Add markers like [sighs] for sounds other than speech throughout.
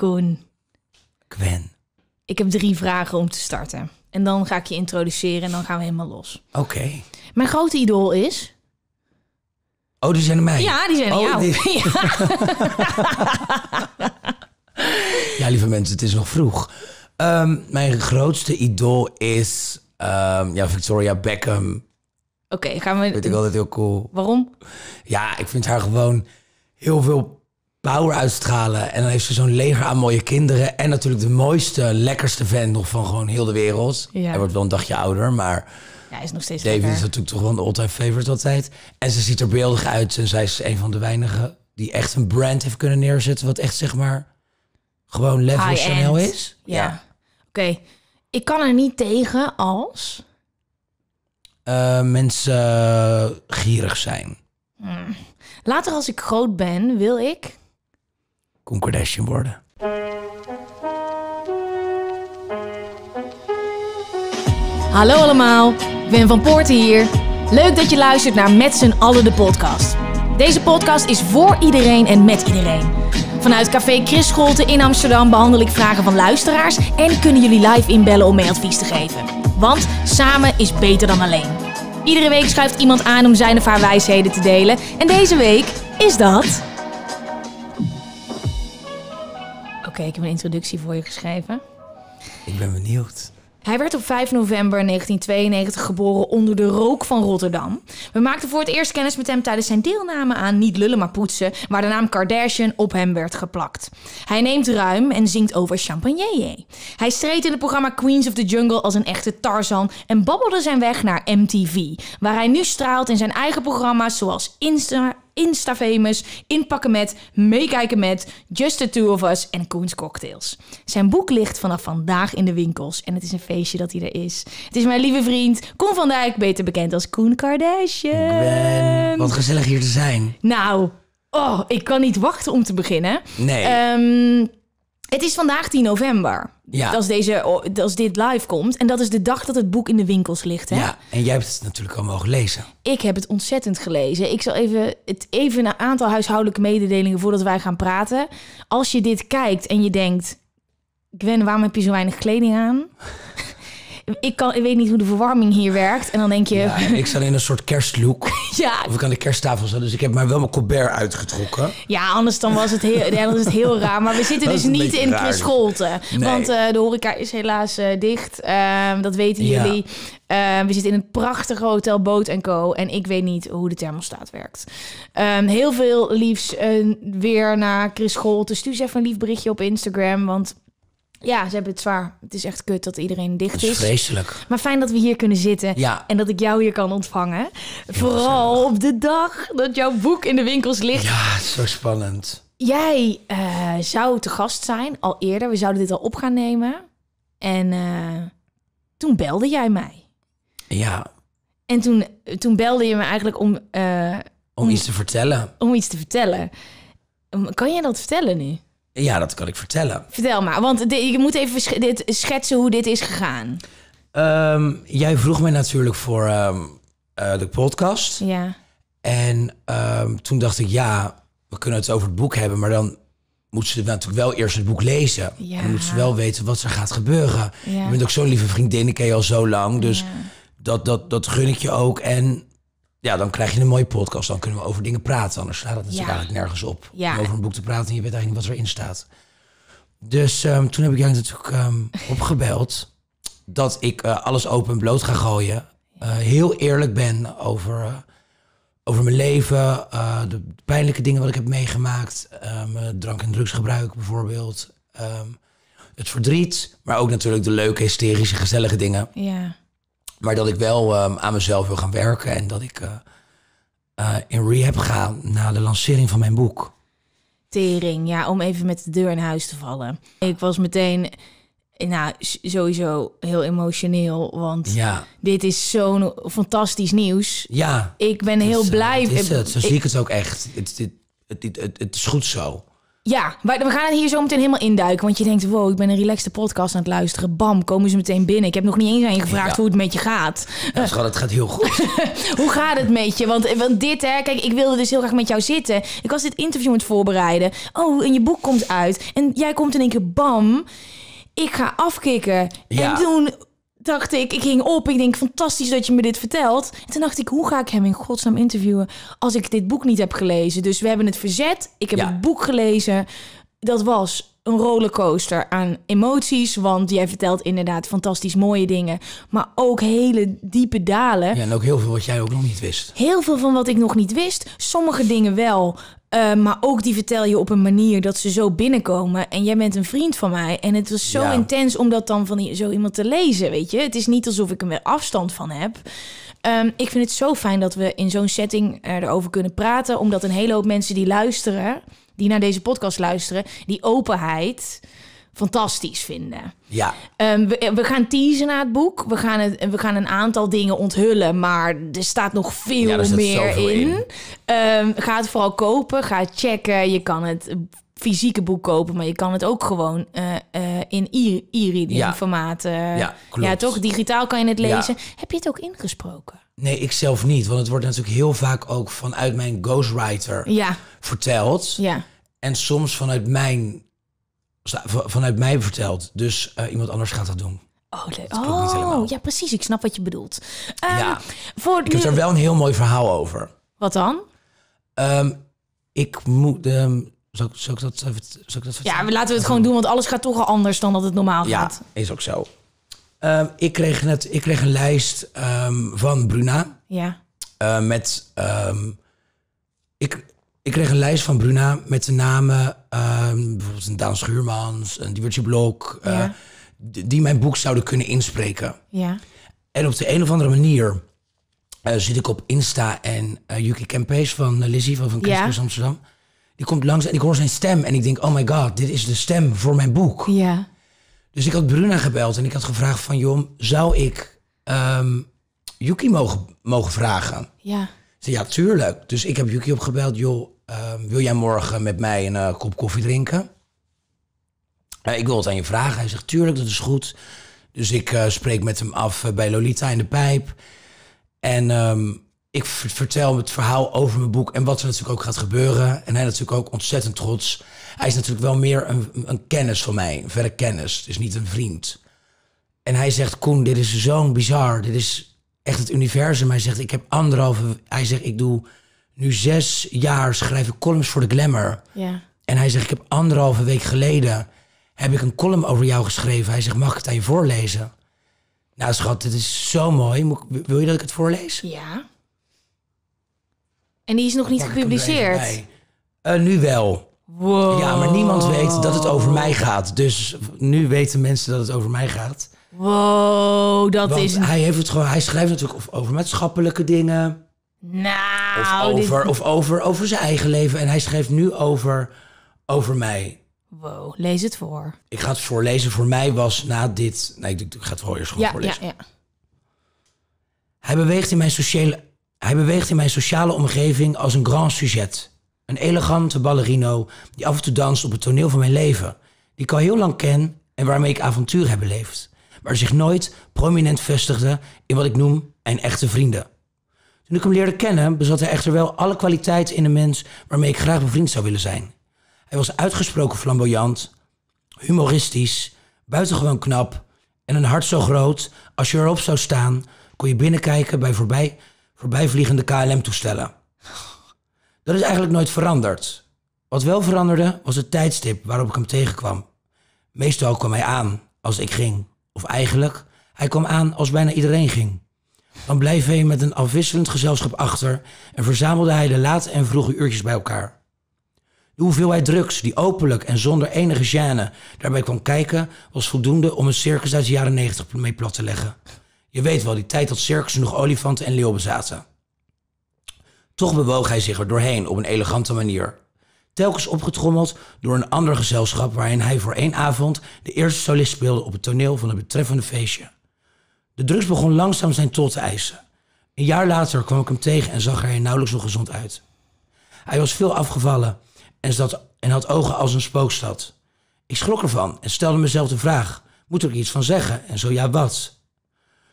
Koen. Gwen. Ik heb drie vragen om te starten. En dan ga ik je introduceren en dan gaan we helemaal los. Oké. Mijn grote idool is... Oh, die zijn er mij? Ja, die zijn er oh, jou. [laughs] [laughs] Ja. lieve mensen, het is nog vroeg. Ehm, mijn grootste idool is... Ehm, ja, Victoria Beckham. Oké, gaan we... Vind ik altijd heel cool. Waarom? Ja, ik vind haar gewoon heel veel power uitstralen. En dan heeft ze zo'n leger aan mooie kinderen. En natuurlijk de mooiste, lekkerste fan nog van gewoon heel de wereld. Hij wordt wel een dagje ouder, maar... Ja, is nog steeds David is natuurlijk toch wel een all-time favorite altijd. En ze ziet er beeldig uit. En zij is een van de weinigen die echt een brand heeft kunnen neerzetten. Wat echt, zeg maar, gewoon level Chanel is. Ja. Oké. Ik kan er niet tegen als... Eh, mensen gierig zijn. Hmm. Later als ik groot ben, wil ik Koen Kardashian worden. Hallo allemaal, Wim van Poorten hier. Leuk dat je luistert naar Met z'n allen de podcast. Deze podcast is voor iedereen en met iedereen. Vanuit Café Chris Scholte in Amsterdam behandel ik vragen van luisteraars en kunnen jullie live inbellen om mee advies te geven. Want samen is beter dan alleen. Iedere week schuift iemand aan om zijn of haar wijsheden te delen en deze week is dat. Oké, ik heb een introductie voor je geschreven. Ik ben benieuwd. Hij werd op 5 november 1992 geboren onder de rook van Rotterdam. We maakten voor het eerst kennis met hem tijdens zijn deelname aan Niet Lullen Maar Poetsen, waar de naam Kardashian op hem werd geplakt. Hij neemt ruim en zingt over champagne. Hij streed in het programma Queens of the Jungle als een echte Tarzan en babbelde zijn weg naar MTV, waar hij nu straalt in zijn eigen programma's zoals Insta, Instafamous, Inpakken met, Meekijken met, Just the Two of Us en Koens Cocktails. Zijn boek ligt vanaf vandaag in de winkels en het is een feestje dat hij er is. Het is mijn lieve vriend Koen van Dijk, beter bekend als Koen Kardashian. wat gezellig hier te zijn. Nou, oh, ik kan niet wachten om te beginnen. Nee. Ehm, het is vandaag 10 november. Ja. Als, deze, als dit live komt. En dat is de dag dat het boek in de winkels ligt. Hè? Ja, en jij hebt het natuurlijk al mogen lezen. Ik heb het ontzettend gelezen. Ik zal even, het, even een aantal huishoudelijke mededelingen voordat wij gaan praten. Als je dit kijkt en je denkt... Gwen, waarom heb je zo weinig kleding aan? ik, kan, ik weet niet hoe de verwarming hier werkt. En dan denk je... Ja, ik sta in een soort kerstlook. [laughs] ja. Of ik aan de kersttafel sta. Dus ik heb maar wel mijn Colbert uitgetrokken. Ja, anders dan was het heel, ja, is het heel raar. Maar we zitten dus niet in raar. Scholte. Want eh, de horeca is helaas eh, dicht. Ehm, dat weten jullie. Ehm, we zitten in een prachtige hotel Boot Co. En ik weet niet hoe de thermostaat werkt. Ehm, heel veel liefs uh, weer naar Chris Scholten Stuur ze even een lief berichtje op Instagram. Want ja, ze hebben het zwaar. Het is echt kut dat iedereen dicht dat is. is. Vreselijk. Maar fijn dat we hier kunnen zitten ja. en dat ik jou hier kan ontvangen. Vooral op de dag dat jouw boek in de winkels ligt. Ja, zo spannend. Jij eh, zou te gast zijn al eerder. We zouden dit al op gaan nemen. En eh, toen belde jij mij. Ja. En toen, toen belde je me eigenlijk om. Eh, om, om iets te vertellen. Om iets te vertellen. Kan jij dat vertellen nu? Ja, dat kan ik vertellen. Vertel maar, want je moet even dit, schetsen hoe dit is gegaan. Ehm, jij vroeg mij natuurlijk voor ehm, eh, de podcast. Ja. En ehm, toen dacht ik, ja, we kunnen het over het boek hebben, maar dan moet ze natuurlijk wel eerst het boek lezen. Ja. En moet ze wel weten wat er gaat gebeuren. Ja. Je bent ook zo'n lieve vriendin, ik al zo lang, dus dat, dat, dat gun ik je ook. En ja, dan krijg je een mooie podcast. Dan kunnen we over dingen praten. Anders slaat het natuurlijk eigenlijk nergens op. Ja. Om over een boek te praten en je weet eigenlijk niet wat erin staat. Dus ehm, toen heb ik jou natuurlijk ehm, opgebeld dat ik eh, alles open en bloot ga gooien. Eh, heel eerlijk ben over, eh, over mijn leven, de pijnlijke dingen wat ik heb meegemaakt. mijn ehm, drank- en drugsgebruik bijvoorbeeld. het verdriet, maar ook natuurlijk de leuke, hysterische, gezellige dingen. Ja. Maar dat ik wel ehm, aan mezelf wil gaan werken en dat ik eh, eh, in rehab ga na de lancering van mijn boek. Tering, ja, om even met de deur in huis te vallen. Ik was meteen, nou, sowieso heel emotioneel, want dit is zo'n fantastisch nieuws. Ja. Ik ben heel eh, blij. is het. Zo zie ik het ook echt. Het, het, het, het is goed zo. Ja, we gaan het hier zo meteen helemaal induiken. Want je denkt, wow, ik ben een relaxte podcast aan het luisteren. Bam, komen ze meteen binnen. Ik heb nog niet eens aan je gevraagd hoe het met je gaat. Ja, schat, het gaat heel goed. [laughs] hoe gaat het met je? Want, want dit, hè, kijk, ik wilde dus heel graag met jou zitten. Ik was dit interview aan het voorbereiden. Oh, en je boek komt uit. En jij komt in één keer, bam, ik ga afkicken. Ja. En toen dacht ik, ik ging op. Ik denk, fantastisch dat je me dit vertelt. En toen dacht ik, hoe ga ik hem in godsnaam interviewen als ik dit boek niet heb gelezen? Dus we hebben het verzet. Ik heb het boek gelezen. Dat was een rollercoaster aan emoties. Want jij vertelt inderdaad fantastisch mooie dingen. Maar ook hele diepe dalen. Ja, en ook heel veel wat jij ook nog niet wist. Heel veel van wat ik nog niet wist. Sommige dingen wel. Eh, maar ook die vertel je op een manier dat ze zo binnenkomen. En jij bent een vriend van mij. En het was zo intens om dat dan van zo iemand te lezen, weet je. Het is niet alsof ik er weer afstand van heb. Ehm, ik vind het zo fijn dat we in zo'n setting erover kunnen praten. Omdat een hele hoop mensen die luisteren, die naar deze podcast luisteren, die openheid fantastisch vinden. Ja. Ehm, we, gaan teasen naar het boek. We gaan, het, we gaan een aantal dingen onthullen, maar er staat nog veel meer in. in. Ehm, ga het vooral kopen, ga het checken. Je kan het fysieke boek kopen, maar je kan het ook gewoon eh, eh, in e-reading ja. formaten. ja, klopt. ja, toch? Digitaal kan je het lezen. Heb je het ook ingesproken? Nee, ik zelf niet. Want het wordt natuurlijk heel vaak ook vanuit mijn ghostwriter ja. verteld. Ja. En soms vanuit mijn vanuit mij verteld. Dus eh, iemand anders gaat dat doen. Oh, Oh, ja, precies. Ik snap wat je bedoelt. Ehm, ja. voor ik heb er wel een heel mooi verhaal over. Wat dan? Ehm, ik moet. Um, zal, ik, dat, zal, ik, dat, Ja, we laten we het gewoon doen, want alles gaat toch al anders dan dat het normaal gaat. Ja, is ook zo. ik, kreeg net, ik kreeg een lijst van Bruna. Ja. Eh, met. ik, ik kreeg een lijst van Bruna met de namen, ehm, bijvoorbeeld een Daan Schuurmans, een Diebertje Blok, eh, die mijn boek zouden kunnen inspreken. Ja. En op de een of andere manier eh, zit ik op Insta en juki eh, Yuki van Lizzie van, van ja. Amsterdam. Die komt langs en ik hoor zijn stem en ik denk, oh my god, dit is de stem voor mijn boek. Ja. Dus ik had Bruna gebeld en ik had gevraagd van, jom zou ik um, Yuki mogen, mogen vragen? Ja zei, ja, tuurlijk. Dus ik heb Yuki opgebeld, joh, ehm, wil jij morgen met mij een eh, kop koffie drinken? Eh, ik wil het aan je vragen. Hij zegt, tuurlijk, dat is goed. Dus ik eh, spreek met hem af bij Lolita in de Pijp. En ehm, ik vertel hem het verhaal over mijn boek en wat er natuurlijk ook gaat gebeuren. En hij is natuurlijk ook ontzettend trots. Hij is natuurlijk wel meer een, een kennis van mij, een verre kennis. Het is niet een vriend. En hij zegt, Koen, dit is zo'n bizar. Dit is, echt het universum. Hij zegt, ik heb anderhalve... Hij zegt, ik doe nu zes jaar schrijf ik columns voor de Glamour. Ja. En hij zegt, ik heb anderhalve week geleden... heb ik een column over jou geschreven. Hij zegt, mag ik het aan je voorlezen? Nou schat, dit is zo mooi. wil je dat ik het voorlees? Ja. En die is nog niet gepubliceerd? Uh, nu wel. Wow. Ja, maar niemand weet dat het over mij gaat. Dus nu weten mensen dat het over mij gaat. Wow, dat is... Hij, heeft het gewoon, hij schrijft natuurlijk over maatschappelijke dingen. Nou, of over, of over, over zijn eigen leven. En hij schreef nu over, over mij. Wow, lees het voor. Ik ga het voorlezen. Voor mij was na dit... Nee, ik, ga het voor eerst gewoon voorlezen. Ja, ja. Hij, beweegt in mijn sociale, hij beweegt in mijn sociale omgeving als een grand sujet. Een elegante ballerino die af en toe danst op het toneel van mijn leven. Die ik al heel lang ken en waarmee ik avontuur heb beleefd maar zich nooit prominent vestigde in wat ik noem een echte vrienden. Toen ik hem leerde kennen, bezat hij echter wel alle kwaliteiten in een mens waarmee ik graag bevriend zou willen zijn. Hij was uitgesproken flamboyant, humoristisch, buitengewoon knap en een hart zo groot, als je erop zou staan, kon je binnenkijken bij voorbij, voorbijvliegende KLM-toestellen. Dat is eigenlijk nooit veranderd. Wat wel veranderde was het tijdstip waarop ik hem tegenkwam. Meestal kwam hij aan als ik ging. Of eigenlijk, hij kwam aan als bijna iedereen ging. Dan bleef hij met een afwisselend gezelschap achter en verzamelde hij de late en vroege uurtjes bij elkaar. De hoeveelheid drugs die openlijk en zonder enige gêne daarbij kwam kijken, was voldoende om een circus uit de jaren 90 mee plat te leggen. Je weet wel, die tijd dat circussen nog olifanten en leeuwen bezaten. Toch bewoog hij zich er doorheen op een elegante manier telkens opgetrommeld door een ander gezelschap waarin hij voor één avond de eerste solist speelde op het toneel van het betreffende feestje. De drugs begon langzaam zijn tol te eisen. Een jaar later kwam ik hem tegen en zag hij er nauwelijks zo gezond uit. Hij was veel afgevallen en, zat, en had ogen als een spookstad. Ik schrok ervan en stelde mezelf de vraag: moet er iets van zeggen en zo ja, wat?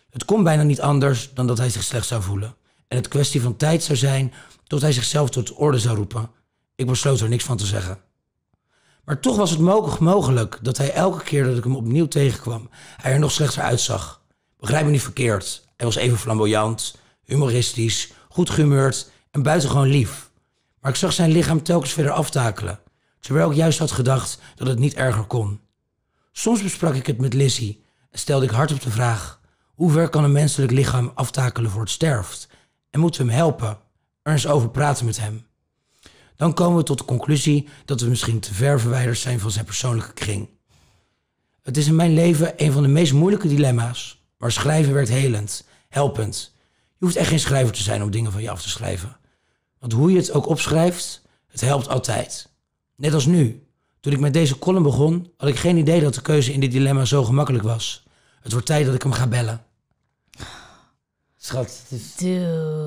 Het kon bijna niet anders dan dat hij zich slecht zou voelen en het kwestie van tijd zou zijn tot hij zichzelf tot orde zou roepen ik besloot er niks van te zeggen. Maar toch was het mogelijk dat hij elke keer dat ik hem opnieuw tegenkwam, hij er nog slechter uitzag. Begrijp me niet verkeerd. Hij was even flamboyant, humoristisch, goed gehumeurd en buitengewoon lief. Maar ik zag zijn lichaam telkens verder aftakelen, terwijl ik juist had gedacht dat het niet erger kon. Soms besprak ik het met Lizzie en stelde ik hardop de vraag: hoe ver kan een menselijk lichaam aftakelen voor het sterft? En moeten we hem helpen? Er eens over praten met hem dan komen we tot de conclusie dat we misschien te ver verwijderd zijn van zijn persoonlijke kring. Het is in mijn leven een van de meest moeilijke dilemma's, maar schrijven werd helend, helpend. Je hoeft echt geen schrijver te zijn om dingen van je af te schrijven. Want hoe je het ook opschrijft, het helpt altijd. Net als nu. Toen ik met deze column begon, had ik geen idee dat de keuze in dit dilemma zo gemakkelijk was. Het wordt tijd dat ik hem ga bellen.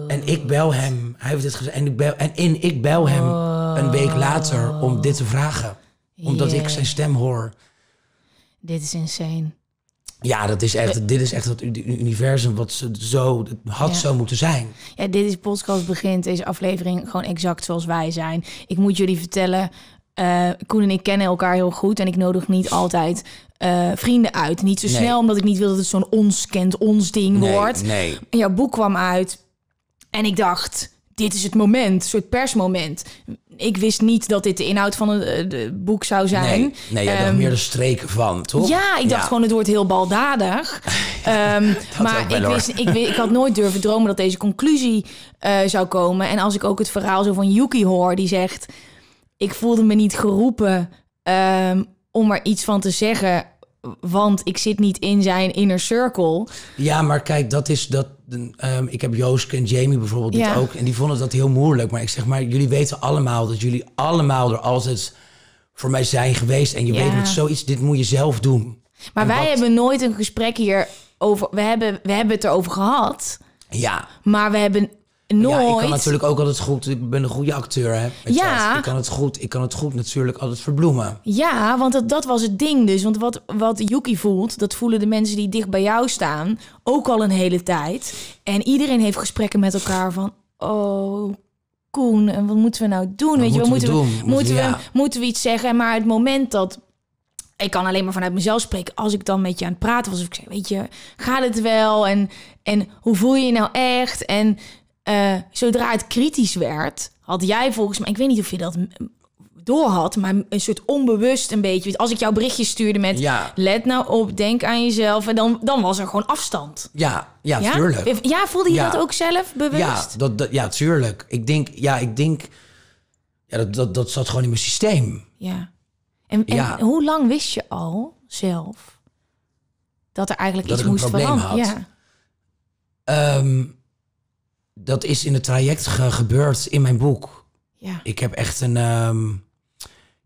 En ik bel hem. Hij heeft dit gezegd. En ik bel, en in, ik bel hem een week later om dit te vragen. Omdat ik zijn stem hoor. Dit is insane. Ja, dat is echt, dit is echt het universum wat ze zo, het had zo moeten zijn. Ja, dit is podcast begint, deze aflevering gewoon exact zoals wij zijn. Ik moet jullie vertellen, uh, Koen en ik kennen elkaar heel goed en ik nodig niet altijd eh, vrienden uit. Niet zo snel, omdat ik niet wil dat het zo'n ons kent ons ding wordt. Nee. En jouw boek kwam uit. En ik dacht, dit is het moment, een soort persmoment. Ik wist niet dat dit de inhoud van het eh, boek zou zijn. Nee, nee jij dacht ehm, meer de streken van, toch? Ja, ik dacht gewoon, het wordt heel baldadig. [laughs] Ehm, maar ik, wist, ik, ik, had nooit durven dromen dat deze conclusie eh, zou komen. En als ik ook het verhaal zo van Yuki hoor, die zegt... Ik voelde me niet geroepen um, om er iets van te zeggen. Want ik zit niet in zijn inner circle. Ja, maar kijk, dat is dat. Ehm, ik heb Joost en Jamie bijvoorbeeld ja. dit ook. En die vonden dat heel moeilijk. Maar ik zeg maar, jullie weten allemaal dat jullie allemaal er altijd voor mij zijn geweest. En je weet met zoiets, dit moet je zelf doen. Maar wij hebben nooit een gesprek hier over. We hebben, we hebben het erover gehad. Ja. Maar we hebben Nooit. Ja, ik kan natuurlijk ook altijd goed. Ik ben een goede acteur, hè? Ja. Ik kan het goed. Ik kan het goed natuurlijk altijd verbloemen. Ja, want dat, dat was het ding dus. Want wat, wat Yuki voelt, dat voelen de mensen die dicht bij jou staan ook al een hele tijd. En iedereen heeft gesprekken met elkaar van, oh. Koen, en wat moeten we nou doen? Weet je, moeten we, moeten, we, moeten, we, moeten iets zeggen? Maar het moment dat ik kan alleen maar vanuit mezelf spreken. Als ik dan met je aan het praten was, of ik zei, weet je, gaat het wel? En, en hoe voel je je nou echt? En uh, zodra het kritisch werd, had jij volgens mij, ik weet niet of je dat door had, maar een soort onbewust een beetje. Als ik jouw berichtje stuurde met let nou op, denk aan jezelf, en dan, dan was er gewoon afstand. Ja, ja, tuurlijk. Ja, voelde je dat ook zelf bewust? Ja, dat, ja, tuurlijk. Ik denk, ja, ik denk, ja, dat, dat, dat zat gewoon in mijn systeem. Ja. En, en hoe lang wist je al zelf dat er eigenlijk dat iets moest veranderen? Ja. Ehm, dat is in het traject gebeurd in mijn boek. Ja. Ik heb echt een. Ehm,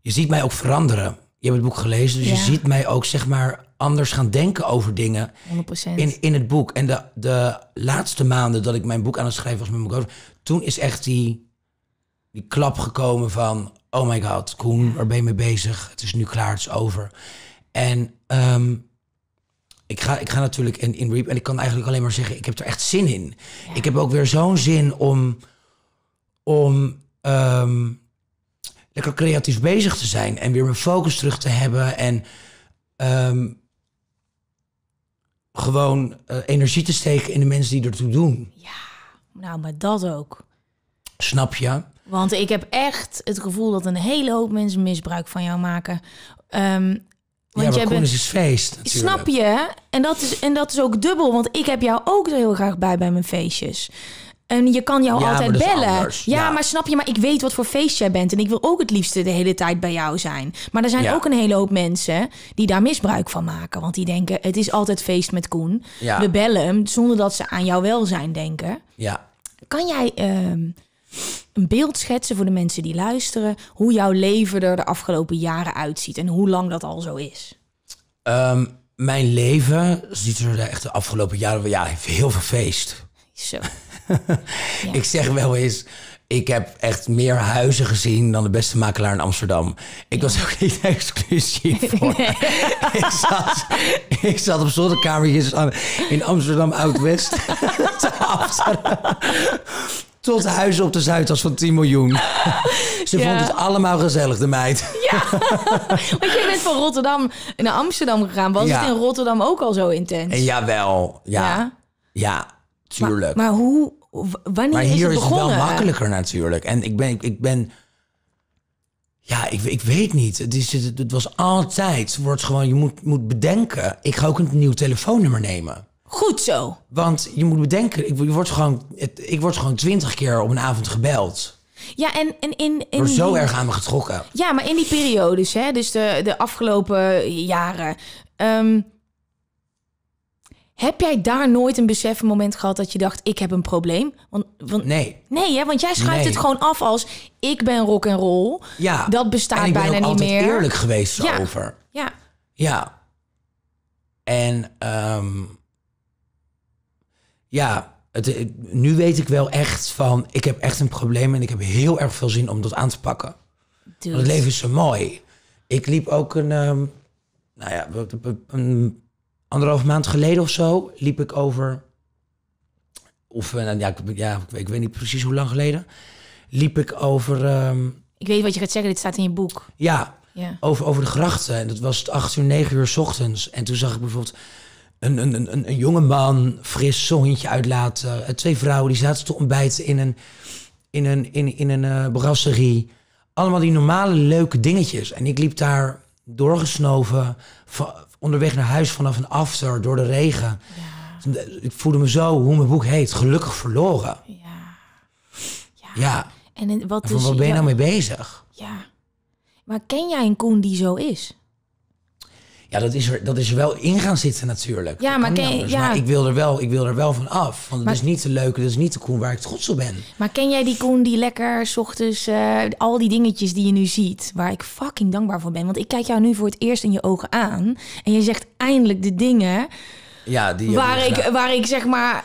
je ziet mij ook veranderen. Je hebt het boek gelezen, dus je ziet mij ook zeg maar anders gaan denken over dingen. 100%. In, in het boek. En de, de laatste maanden dat ik mijn boek aan het schrijven was met mijn coach, toen is echt die, die klap gekomen van, oh my god, Koen, waar ben je mee bezig? Het is nu klaar, het is over. En ehm, ik ga, ik ga natuurlijk in, in Reap en ik kan eigenlijk alleen maar zeggen, ik heb er echt zin in. Ik heb ook weer zo'n zin om, om ehm, lekker creatief bezig te zijn en weer mijn focus terug te hebben en ehm, gewoon eh, energie te steken in de mensen die ertoe doen. Ja, nou, maar dat ook. Snap je? Want ik heb echt het gevoel dat een hele hoop mensen misbruik van jou maken. Ehm, want ja, maar is feest. Natuurlijk. Snap je? En dat, is, en dat is ook dubbel, want ik heb jou ook heel graag bij bij mijn feestjes. En je kan jou altijd bellen. Ja, maar snap je, maar ik weet wat voor feest jij bent. En ik wil ook het liefste de hele tijd bij jou zijn. Maar er zijn ook een hele hoop mensen die daar misbruik van maken. Want die denken, het is altijd feest met Koen. We bellen hem zonder dat ze aan jouw welzijn denken. Ja. Kan jij ehm, een beeld schetsen voor de mensen die luisteren. Hoe jouw leven er de afgelopen jaren uitziet en hoe lang dat al zo is. Ehm, mijn leven ziet er echt de afgelopen jaren... Ja, heel veel feest. Zo. [laughs] Ik zeg wel eens... Ik heb echt meer huizen gezien dan de beste makelaar in Amsterdam. Ik was ook niet [laughs] exclusief. [laughs] voor. Nee. ik, zat, ik zat op zolderkamertjes in Amsterdam Oud-West. Tot huizen op de Zuidas van 10 miljoen. [laughs] Ze vond het allemaal gezellig, de meid. Ja, [laughs] want jij bent van Rotterdam naar Amsterdam gegaan. Was het in Rotterdam ook al zo intens? En eh, jawel, ja. Ja, ja tuurlijk. Maar, hoe, wanneer maar hier is het begonnen? is het wel makkelijker natuurlijk. En ik ben, ik, ben ja, ik, ik weet niet. Het, is, het, het was altijd, wordt gewoon, je moet, moet bedenken. Ik ga ook een nieuw telefoonnummer nemen. Goed zo. Want je moet bedenken, ik, word gewoon, ik word gewoon twintig keer op een avond gebeld. Ja, en, en in... in zo erg aan me getrokken. Ja, maar in die periodes, hè, dus de, de afgelopen jaren... Ehm, heb jij daar nooit een moment gehad dat je dacht, ik heb een probleem? Want, want nee. Nee, hè? want jij schrijft het gewoon af als, ik ben rock en roll. Ja. Dat bestaat bijna niet meer. Ik ben eerlijk geweest over. Ja. Ja. En ehm, ja, het, nu weet ik wel echt van, ik heb echt een probleem en ik heb heel erg veel zin om dat aan te pakken. Want het leven is zo mooi. Ik liep ook een, um, nou ja, een anderhalf maand geleden of zo, liep ik over, of eh, nou ja, ik, ja ik, ik, weet niet precies hoe lang geleden, liep ik over... Ehm, ik weet wat je gaat zeggen, dit staat in je boek. Ja, ja, Over, over de grachten. En dat was het acht uur, negen uur s ochtends. En toen zag ik bijvoorbeeld een, een, een, een jonge man, fris zonnetje uitlaten. Eh, twee vrouwen die zaten te ontbijten in een, in een, in, in een eh, brasserie. Allemaal die normale leuke dingetjes. En ik liep daar doorgesnoven, onderweg naar huis vanaf een after, door de regen. Ja. Ik voelde me zo, hoe mijn boek heet, gelukkig verloren. Ja. ja. En wat, en ben je nou mee bezig? Ja. Maar ken jij een Koen die zo is? Ja, dat is, er, dat is wel in gaan zitten natuurlijk. Ja, maar, maar ik, wil er wel, ik wil er wel van af. Want het is niet de leuke, dat is niet de Koen waar ik trots op ben. Maar ken jij die Koen die lekker s ochtends eh, al die dingetjes die je nu ziet... waar ik fucking dankbaar voor ben? Want ik kijk jou nu voor het eerst in je ogen aan... en je zegt eindelijk de dingen... Ja, die waar, ik, waar ik zeg maar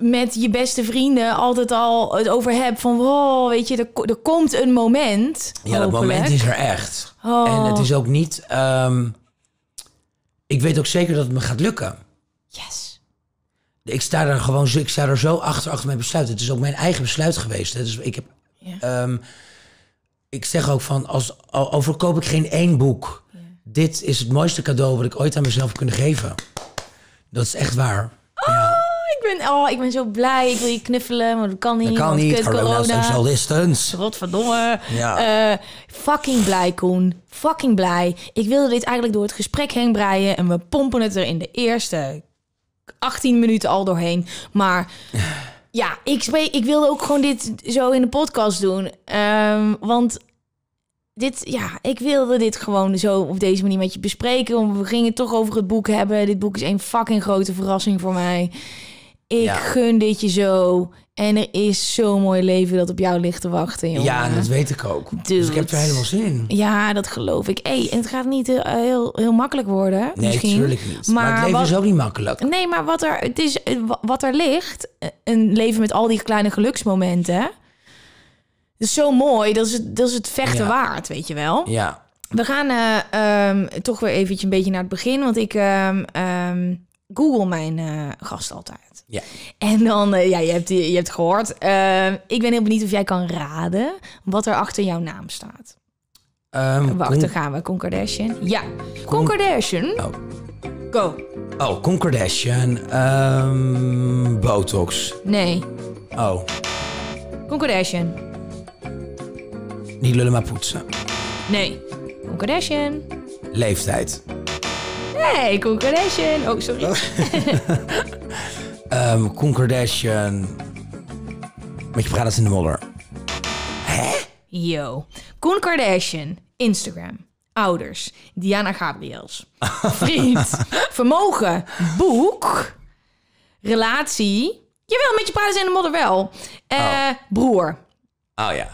met je beste vrienden altijd al het over heb. Van wow, oh, weet je, er, komt een moment. Ja, dat moment is er echt. En het oh. is ook niet... Ehm, ik weet ook zeker dat het me gaat lukken. Yes. Ik sta er gewoon ik sta zo achter, achter mijn besluit. Het is ook mijn eigen besluit geweest. Dus ik heb. Ehm, ik zeg ook van, als, al, ik geen één boek. Dit is het mooiste cadeau wat ik ooit aan mezelf heb kunnen geven. Dat is echt waar. Oh, ik ben zo blij. Ik wil je knuffelen, maar dat kan niet. Dat kan niet, corona. distance. Godverdomme. Ja. Eh, fucking blij, Koen. Fucking blij. Ik wilde dit eigenlijk door het gesprek heen breien. En we pompen het er in de eerste 18 minuten al doorheen. Maar... [sighs] ja, ik, ik wilde ook gewoon dit zo in de podcast doen. Ehm, want dit, ja, ik wilde dit gewoon zo op deze manier met je bespreken. We gingen het toch over het boek hebben. Dit boek is een fucking grote verrassing voor mij ik gun dit je zo. En er is zo'n mooi leven dat op jou ligt te wachten, Ja, dat weet ik ook. Dus ik heb er helemaal zin in. Ja, dat geloof ik. Hey, en het gaat niet eh, heel, heel, makkelijk worden. Nee, natuurlijk niet. Maar, het leven is ook niet makkelijk. Nee, maar wat er, het is, eh, wat er ligt, eh, een leven met al die kleine geluksmomenten. is zo mooi. Dat is het, dat is het vechten waard, weet je wel. Ja. We gaan ehm, toch weer eventjes een beetje naar het begin. Want ik ehm, ehm, google mijn gast altijd. Ja. En dan, eh, ja, je hebt, je hebt gehoord. Ehm, ik ben heel benieuwd of jij kan raden wat er achter jouw naam staat. Um, Wacht, dan gaan we. Con Ja, Concordation. Oh. Go. Oh, Con ehm, Botox. Nee. Oh. Con Niet lullen maar poetsen. Nee. Con Leeftijd. Nee, Con Oh, sorry. [laughs] [laughs] Um, Kardashian. Met je praat in de modder. Hè? Yo. Con Kardashian. Instagram. Ouders. Diana Gabriels. [laughs] Vriend. vermogen. Boek. Relatie. Jawel, met je praat in de modder wel. Uh, oh. Broer. Oh ja.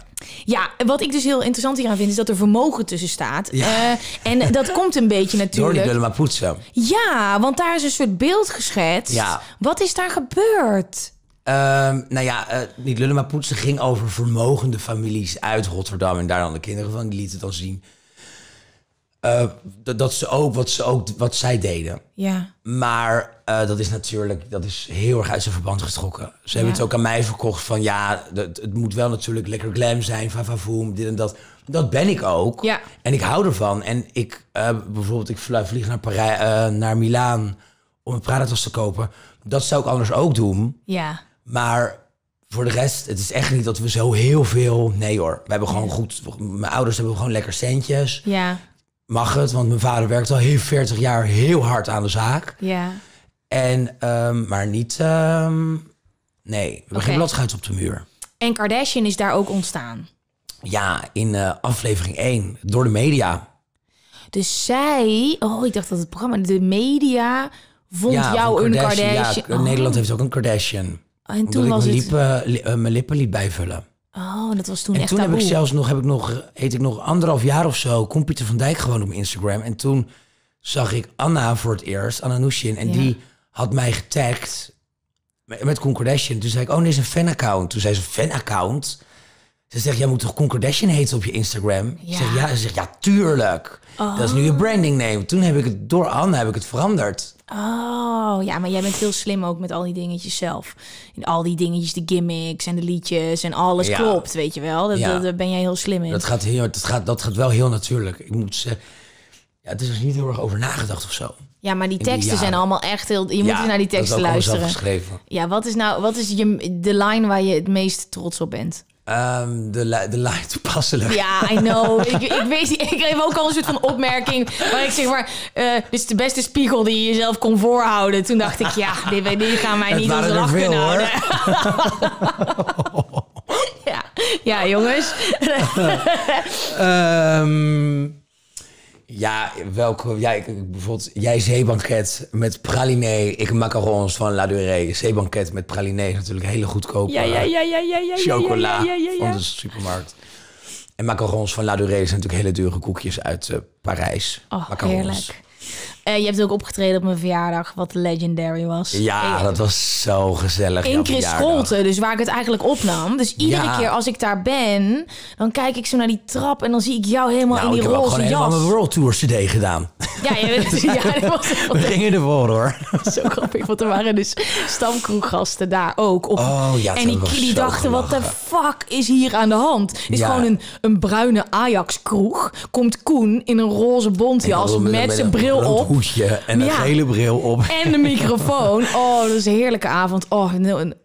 Ja, wat ik dus heel interessant hieraan vind, is dat er vermogen tussen staat. Eh, en dat [laughs] komt een beetje natuurlijk. Door die Poetsen. Ja, want daar is een soort beeld geschetst. Ja. Wat is daar gebeurd? Ehm, nou ja, uh, niet lullen maar poetsen ging over vermogende families uit Rotterdam. En daar dan de kinderen van, die lieten het dan zien eh, dat, ze ook wat, ze ook wat zij deden. Ja. Maar eh, dat is natuurlijk dat is heel erg uit zijn verband getrokken. Ze hebben het ook aan mij verkocht van ja, het, het moet wel natuurlijk lekker glam zijn, van van dit en dat. Dat ben ik ook. Ja. En ik hou ervan. En ik eh, bijvoorbeeld, ik vlieg naar, Parij naar Milaan om een Pradatas te kopen. Dat zou ik anders ook doen. Ja. Maar voor de rest, het is echt niet dat we zo heel veel. Nee hoor. We hebben gewoon goed. Mijn ouders hebben gewoon lekker centjes. Ja mag het, want mijn vader werkt al heel 40 jaar heel hard aan de zaak. Ja. En, ehm, maar niet, ehm, nee, we hebben okay. op de muur. En Kardashian is daar ook ontstaan? Ja, in eh, aflevering 1, door de media. Dus zij, oh, ik dacht dat het programma, de media vond jou een Kardashian. Ja, Nederland oh. heeft ook een Kardashian. En toen was ik mijn, het... lippen, eh, mijn lippen liet bijvullen. Oh, en dat was toen en toen heb ik zelfs nog, heb ik nog, heet ik nog anderhalf jaar of zo, kon Pieter van Dijk gewoon op Instagram. En toen zag ik Anna voor het eerst, Anna Nushin. En die had mij getagd met Concordation. Toen zei ik, oh, dit is een fanaccount. Toen zei ze, fanaccount? Ze zegt, jij moet toch Concordation heten op je Instagram? Ja. ja. Ze zegt, ja, tuurlijk. Dat is nu je oh. branding name. Toen heb ik het door Anne heb ik het veranderd. Oh, ja, maar jij bent heel slim ook met al die dingetjes zelf. En al die dingetjes, de gimmicks en de liedjes en alles klopt, weet je wel. Dat, Daar ben jij heel slim in. Dat gaat, heel, dat, gaat, dat gaat wel heel natuurlijk. Ik moet zeggen, ja, het is niet heel erg over nagedacht of zo. Ja, maar die teksten zijn allemaal echt heel. Je moet naar die teksten luisteren. Ja, wat is nou, wat is je, de line waar je het meest trots op bent? Ehm, de, de light [laughs] passen. Ja, I know. [laughs] ik, ik, weet, ik geef ook al een soort van opmerking. Waar ik zeg maar, eh, dit is de beste spiegel die je jezelf kon voorhouden. Toen dacht ik, ja, dit, die gaan mij niet onder de lach kunnen houden. [laughs] ja. ja, jongens. um, ja, welke, jij bijvoorbeeld jij zeebanket met praline, ik macarons van La Durée. Zeebanket met praline is natuurlijk hele goedkope ja, ja, ja, ja, chocola van de supermarkt. En macarons van La Durée zijn natuurlijk hele dure koekjes uit eh, Parijs. Oh, macarons. heerlijk. Eh, je hebt ook opgetreden op mijn verjaardag, wat legendary was. Ja, eh, dat was zo gezellig. In Chris Scholte, dus waar ik het eigenlijk opnam. Dus iedere keer als ik daar ben, dan kijk ik zo naar die trap en dan zie ik jou helemaal nou, in die roze jas. ik heb gewoon World Tour CD gedaan. Ja, ja, [laughs] ja dat was We gingen ervoor hoor. Zo [laughs] grappig, want er waren dus stamkroeggasten daar ook. Op. Oh, ja, en die, die dachten, wat de fuck is hier aan de hand? Is gewoon een, een bruine Ajax-kroeg. Komt Koen in een roze bontjas met, met zijn bril op hoedje en een ja. gele bril op. En de microfoon. Oh, dat is een heerlijke avond. Oh,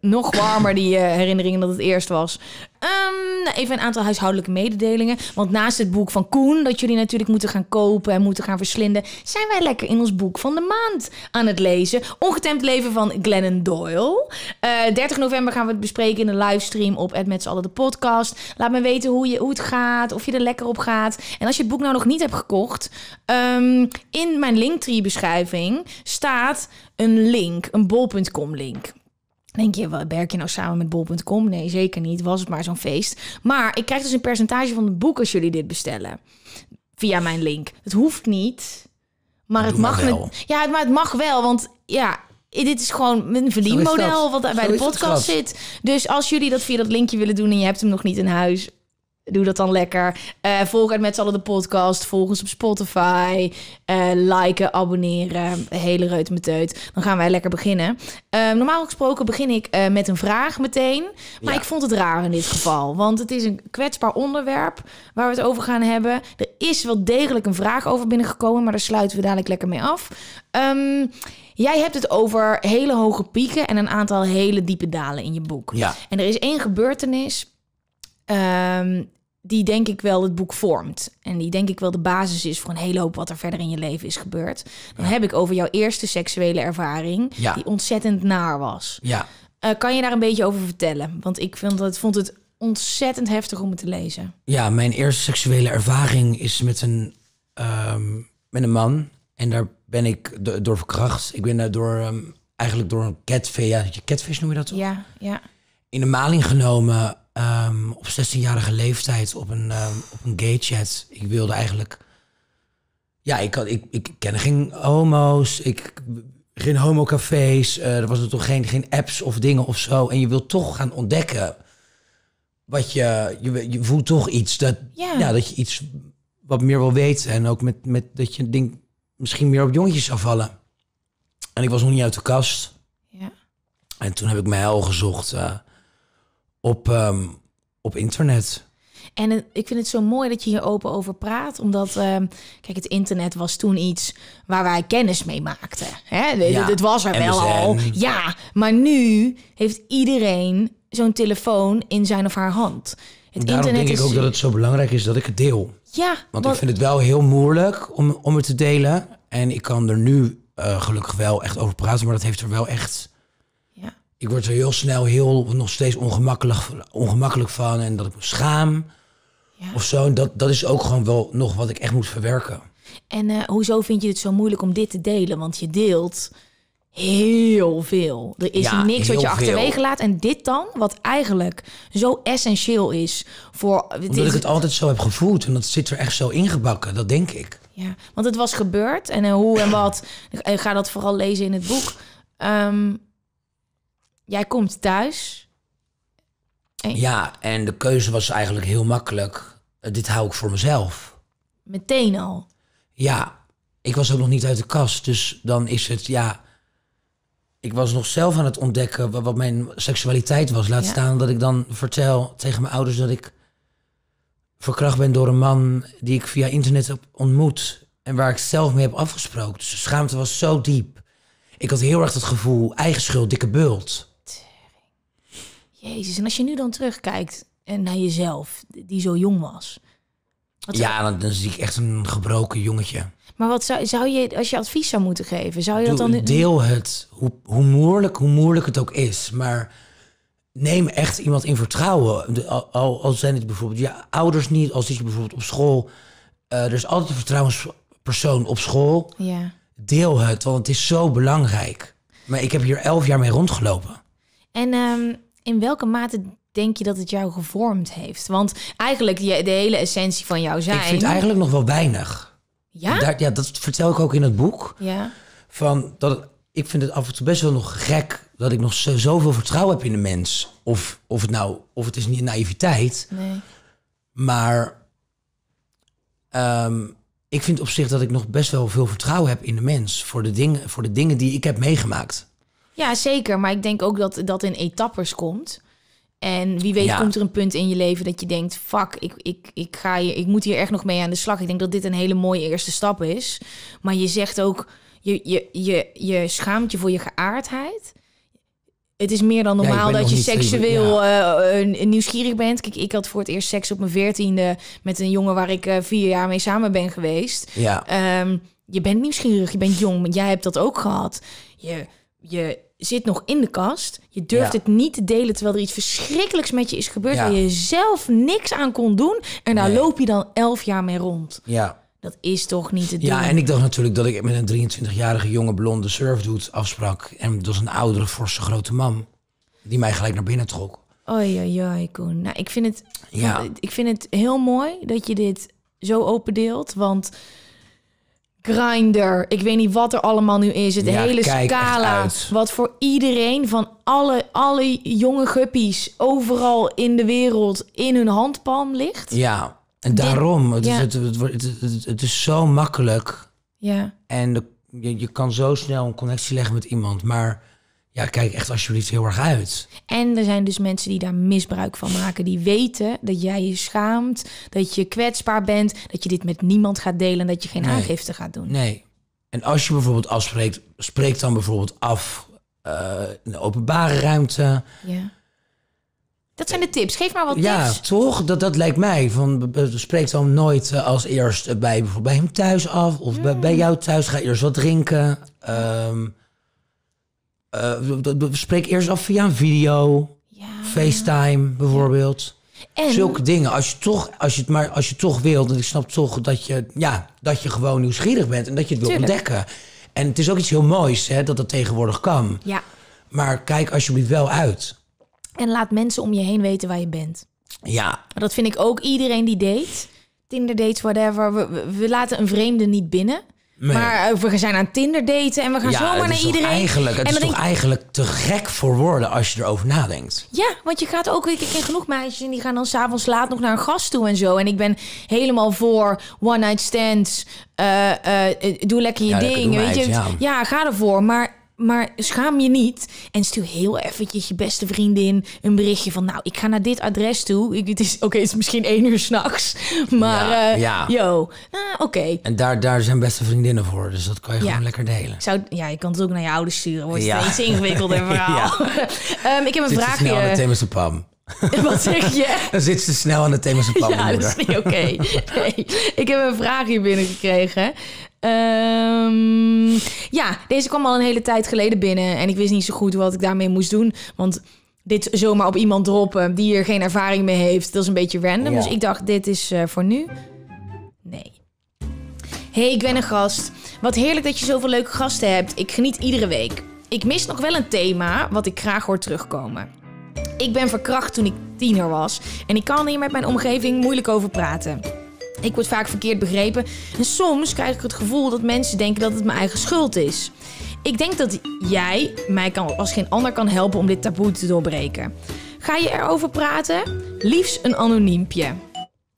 nog warmer die eh, herinneringen dat het eerst was. Ehm, nou, even een aantal huishoudelijke mededelingen. Want naast het boek van Koen, dat jullie natuurlijk moeten gaan kopen en moeten gaan verslinden, zijn wij lekker in ons boek van de maand aan het lezen. Ongetemd leven van Glennon Doyle. 30 eh, november gaan we het bespreken in een livestream op Ed Z'n de podcast. Laat me weten hoe, je, hoe het gaat, of je er lekker op gaat. En als je het boek nou nog niet hebt gekocht, um, in mijn Linktree beschrijving staat een link, een bol.com link. Denk je, werk je nou samen met bol.com? Nee, zeker niet. Was het maar zo'n feest. Maar ik krijg dus een percentage van het boek als jullie dit bestellen. Via mijn link. Het hoeft niet. Maar het mag wel. ja, maar het mag wel. Want ja, dit is gewoon een verdienmodel wat bij de podcast zit. Dus als jullie dat via dat linkje willen doen en je hebt hem nog niet in huis, Doe dat dan lekker. Uh, volg het met z'n allen de podcast. Volg ons op Spotify. Eh, liken, abonneren. hele reut met uit. Dan gaan wij lekker beginnen. Ehm, normaal gesproken begin ik eh, met een vraag meteen. Maar ik vond het raar in dit geval. Want het is een kwetsbaar onderwerp waar we het over gaan hebben. Er is wel degelijk een vraag over binnengekomen. Maar daar sluiten we dadelijk lekker mee af. Ehm, jij hebt het over hele hoge pieken en een aantal hele diepe dalen in je boek. Ja. En er is één gebeurtenis. Ehm, die denk ik wel het boek vormt. En die denk ik wel de basis is voor een hele hoop wat er verder in je leven is gebeurd. Dan heb ik over jouw eerste seksuele ervaring, ja. die ontzettend naar was. Ja. Eh, kan je daar een beetje over vertellen? Want ik vind dat, vond het ontzettend heftig om het te lezen. Ja, mijn eerste seksuele ervaring is met een, ehm, met een man. En daar ben ik door verkracht. Ik ben daardoor um, ehm, eigenlijk door een catfish, ja, catfish noem je dat toch? Ja, ja. In de maling genomen Ehm, op 16-jarige leeftijd op een, ehm, op een gay chat. Ik wilde eigenlijk. Ja, ik, had, ik, ik kende geen homo's, ik, geen homocafés, eh, er was er toch geen, geen apps of dingen of zo. En je wilt toch gaan ontdekken wat je, je, je voelt toch iets dat, ja. dat je iets wat meer wil weten. En ook met, met dat je ding misschien meer op jongetjes zou vallen. En ik was nog niet uit de kast. En toen heb ik mij al gezocht. Eh, op, ehm, op internet. En ik vind het zo mooi dat je hier open over praat. Omdat, ehm, kijk, het internet was toen iets waar wij kennis mee maakten. Hè? Ja, het was er wel al. Ja, maar nu heeft iedereen zo'n telefoon in zijn of haar hand. Het Daarom internet denk ik ook dat het zo belangrijk is dat ik het deel. Ja. Want, ik vind het wel heel moeilijk om, om het te delen. En ik kan er nu eh, gelukkig wel echt over praten. Maar dat heeft er wel echt ik word er heel snel heel, nog steeds ongemakkelijk, ongemakkelijk van en dat ik me schaam of zo. En dat, dat is ook gewoon wel nog wat ik echt moet verwerken. En eh, hoezo vind je het zo moeilijk om dit te delen? Want je deelt heel veel. Er is niks wat je achterwege laat. En dit dan, wat eigenlijk zo essentieel is voor. Omdat ik het altijd zo heb gevoeld en dat zit er echt zo ingebakken, dat denk ik. Ja, want het was gebeurd en uh, hoe en wat. ik ga dat vooral lezen in het boek. Um, jij komt thuis. Ja, en de keuze was eigenlijk heel makkelijk. Eh, dit hou ik voor mezelf. Meteen al? Ja, ik was ook nog niet uit de kast. Dus dan is het, ja... Ik was nog zelf aan het ontdekken wat mijn seksualiteit was. Laat staan dat ik dan vertel tegen mijn ouders dat ik verkracht ben door een man die ik via internet heb ontmoet. En waar ik zelf mee heb afgesproken. Dus de schaamte was zo diep. Ik had heel erg het gevoel, eigen schuld, dikke bult. Jezus, en als je nu dan terugkijkt en eh, naar jezelf, die zo jong was. ja, dan, zie ik echt een gebroken jongetje. Maar wat zou, zou je, als je advies zou moeten geven, zou je dat dan... Deel het, hoe, hoe, moeilijk, hoe moeilijk het ook is. Maar neem echt iemand in vertrouwen. Al, al, zijn het bijvoorbeeld je ja, ouders niet, als dit je bijvoorbeeld op school. Uh, er is altijd een vertrouwenspersoon op school. Ja. Deel het, want het is zo belangrijk. Maar ik heb hier elf jaar mee rondgelopen. En... Ehm, in welke mate denk je dat het jou gevormd heeft? Want eigenlijk de hele essentie van jou zijn. Ik vind eigenlijk nog wel weinig. Ja? ja, dat vertel ik ook in het boek. Ja. Van dat ik vind het af en toe best wel nog gek dat ik nog zoveel vertrouwen heb in de mens. Of, of het nou, of het is niet naïviteit. Nee. Maar ehm, ik vind op zich dat ik nog best wel veel vertrouwen heb in de mens. Voor de dingen, voor de dingen die ik heb meegemaakt. Ja, zeker. Maar ik denk ook dat dat in etappes komt. En wie weet komt er een punt in je leven dat je denkt... fuck, ik, ik, ik, ga je, ik moet hier echt nog mee aan de slag. Ik denk dat dit een hele mooie eerste stap is. Maar je zegt ook... je, je, je, je schaamt je voor je geaardheid. Het is meer dan normaal dat je seksueel eh, eh, nieuwsgierig bent. Kijk, ik had voor het eerst seks op mijn veertiende... met een jongen waar ik eh, vier jaar mee samen ben geweest. Ja. Ehm, je bent nieuwsgierig, je bent jong. Jij hebt dat ook gehad. Je... je zit nog in de kast. Je durft het niet te delen terwijl er iets verschrikkelijks met je is gebeurd... waar je zelf niks aan kon doen. En daar loop je dan elf jaar mee rond. Ja. Dat is toch niet te doen. Ja, en ik dacht natuurlijk dat ik met een 23-jarige jonge blonde surfdude afsprak. En dat was een oudere, forse grote man. Die mij gelijk naar binnen trok. Oei, oei, oei, Koen. Nou, ik vind, het, ja. ik vind het heel mooi dat je dit zo deelt, Want Grinder. Ik weet niet wat er allemaal nu is. Het hele scala. Wat voor iedereen van alle, alle jonge guppies overal in de wereld in hun handpalm ligt. Ja, en daarom. het, het, het, is zo makkelijk. Ja. En de, je kan zo snel een connectie leggen met iemand. Maar ja, kijk echt als alsjeblieft heel erg uit. En er zijn dus mensen die daar misbruik van maken. Die weten dat jij je schaamt, dat je kwetsbaar bent, dat je dit met niemand gaat delen en dat je geen aangifte gaat doen. Nee. En als je bijvoorbeeld afspreekt, spreek dan bijvoorbeeld af eh, in de openbare ruimte. Ja. Dat zijn de tips. Geef maar wat tips. Ja, toch? Dat, dat lijkt mij. Van, spreek dan nooit eh, als eerst bij, bijvoorbeeld bij hem thuis af. Of bij, hmm. bij jou thuis. Ga eerst wat drinken. Ehm, uh, eh, spreek eerst af via een video, ja. FaceTime bijvoorbeeld. En? Zulke dingen. Als je toch, als je het maar, als je toch wilt, en ik snap toch dat je, ja, dat je gewoon nieuwsgierig bent en dat je het wil ontdekken. En het is ook iets heel moois hè, dat dat tegenwoordig kan. Ja. Maar kijk alsjeblieft wel uit. En laat mensen om je heen weten waar je bent. Ja. Dat vind ik ook iedereen die date. Tinder dates, whatever. we laten een vreemde niet binnen. Maar eh, we zijn aan Tinder daten en we gaan ja, zomaar naar iedereen. Eigenlijk, het is toch eigenlijk te gek voor woorden als je erover nadenkt. Ja, want je gaat ook... Ik ken genoeg meisjes en die gaan dan s'avonds laat nog naar een gast toe en zo. En ik ben helemaal voor one night stands. Eh, eh, doe lekker je ding. Weet je, ja. ja, ga ervoor. Maar maar schaam je niet en stuur heel eventjes je beste vriendin een berichtje van... nou, ik ga naar dit adres toe. Ik, het is, oké, het is misschien één uur s'nachts, [laughs] maar ja, eh, ah, oké. En daar, daar zijn beste vriendinnen voor, dus dat kan je gewoon lekker delen. Zou, ja, je kan het ook naar je ouders sturen, wordt het iets ingewikkelder [laughs] verhaal. um, [laughs] ik heb een Zit vraagje. snel aan de Pam. Wat zeg je? Dan zit ze snel aan de thema's Pam. Ja, dat is niet oké. Nee. Ik heb een vraag hier binnengekregen. Ehm, ja, deze kwam al een hele tijd geleden binnen. En ik wist niet zo goed wat ik daarmee moest doen. Want dit zomaar op iemand droppen die hier geen ervaring mee heeft, dat is een beetje random. Dus ik dacht, dit is eh, voor nu. Nee. Hey, ik ben een gast. Wat heerlijk dat je zoveel leuke gasten hebt. Ik geniet iedere week. Ik mis nog wel een thema wat ik graag hoor terugkomen. Ik ben verkracht toen ik tiener was en ik kan hier met mijn omgeving moeilijk over praten. Ik word vaak verkeerd begrepen en soms krijg ik het gevoel dat mensen denken dat het mijn eigen schuld is. Ik denk dat jij mij kan, als geen ander kan helpen om dit taboe te doorbreken. Ga je erover praten? Liefst een anoniempje.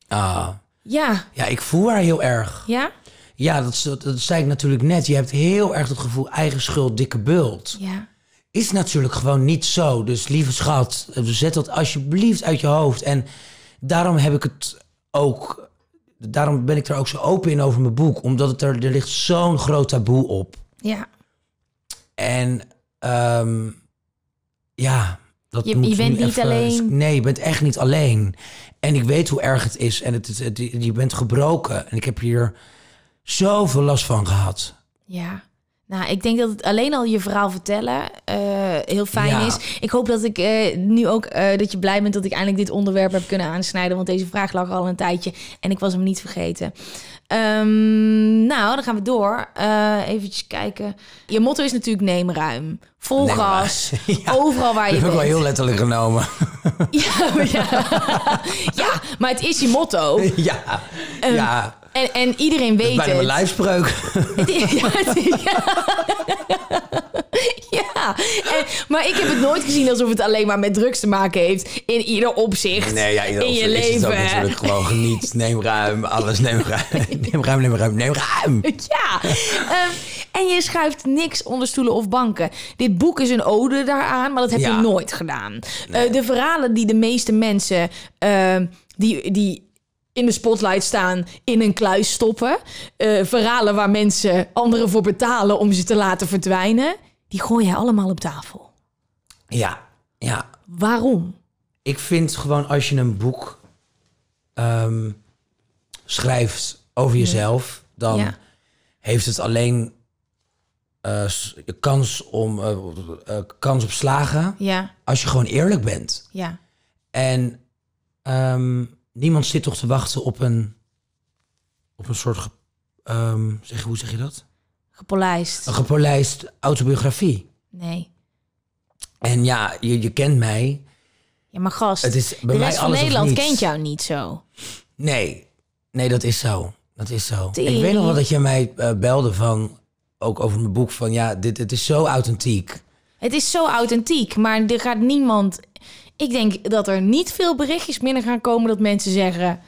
Ah. Ja. Ja, ik voel haar heel erg. Ja? Ja, dat, dat, dat zei ik natuurlijk net. Je hebt heel erg het gevoel eigen schuld, dikke bult. Ja. Is natuurlijk gewoon niet zo. Dus lieve schat, zet dat alsjeblieft uit je hoofd. En daarom heb ik het ook daarom ben ik er ook zo open in over mijn boek. Omdat er, er ligt zo'n groot taboe op. Ja. En ehm, ja, dat je, moet je bent niet alleen. Nee, je bent echt niet alleen. En ik weet hoe erg het is. En het, het, je bent gebroken. En ik heb hier zoveel last van gehad. Ja. Nou, ik denk dat het alleen al je verhaal vertellen eh, heel fijn is. Ik hoop dat ik eh, nu ook eh, dat je blij bent dat ik eindelijk dit onderwerp heb kunnen aansnijden. Want deze vraag lag al een tijdje en ik was hem niet vergeten. Ehm, nou, dan gaan we door. Even kijken. Je motto is natuurlijk neem ruim. Vol gas. [laughs] Overal waar je bent. Dat heb ik wel heel letterlijk genomen. [laughs] ja, oh ja. [laughs] ja, maar het is je motto. Ja, ehm, ja. En, en iedereen weet dat is mijn lijfspreuk. [laughs] ja, ja. En, maar ik heb het nooit gezien alsof het alleen maar met drugs te maken heeft. In ieder opzicht. Nee, ja, in je leven. Is het gewoon geniet. Neem ruim. Alles neem ruim. Neem ruim, neem ruim, neem ruim. Ja. Ehm, en je schuift niks onder stoelen of banken. Dit boek is een ode daaraan, maar dat heb je nooit gedaan. Eh, de verhalen die de meeste mensen... Ehm, die, die in de spotlight staan, in een kluis stoppen. Eh, verhalen waar mensen anderen voor betalen om ze te laten verdwijnen. Die gooi je allemaal op tafel. Ja, ja. Waarom? Ik vind gewoon als je een boek um, schrijft over jezelf, dan heeft het alleen uh, kans, om, eh, kans op slagen ja. als je gewoon eerlijk bent. Ja. En ehm, niemand zit toch te wachten op een, op een soort, ehm, zeg, hoe zeg je dat? Gepolijst. Een gepolijst autobiografie. Nee. En ja, je, je kent mij. Ja, maar gast, het is bij de rest van Nederland kent jou niet zo. Nee, nee, dat is zo. Dat is zo. Ik weet nog wel dat je mij eh, belde van, ook over mijn boek, van ja, dit het is zo authentiek. Het is zo authentiek, maar er gaat niemand ik denk dat er niet veel berichtjes binnen gaan komen dat mensen zeggen.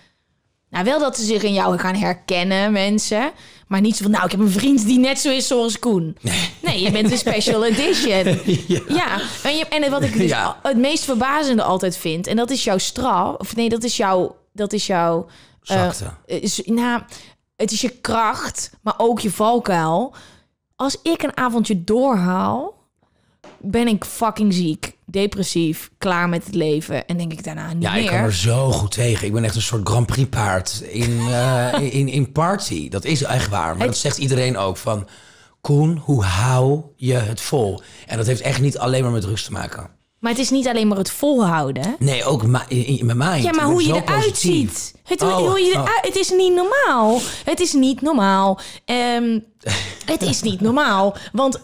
Nou, wel dat ze zich in jou gaan herkennen, mensen. Maar niet zo van, nou, ik heb een vriend die net zo is zoals Koen. [laughs] Nee, je bent een special edition. [laughs] ja. En, je, en wat ik dus het meest verbazende altijd vind... en dat is jouw straf... of nee, dat is jouw... Dat is jouw is, eh, eh, nou, het is je kracht, maar ook je valkuil. Als ik een avondje doorhaal ben ik fucking ziek, depressief, klaar met het leven. En denk ik daarna niet ja, meer. Ja, ik kan er zo goed tegen. Ik ben echt een soort Grand Prix paard in, [laughs] eh, in, in party. Dat is echt waar. Maar dat zegt iedereen ook van... Koen, hoe hou je het vol? En dat heeft echt niet alleen maar met drugs te maken. Maar het is niet alleen maar het volhouden. Nee, ook mijn mind. Ja, maar hoe je eruit ziet. Het, hoe oh, je oh. het is niet normaal. Het is niet normaal. Ehm, [laughs] het is niet normaal. Want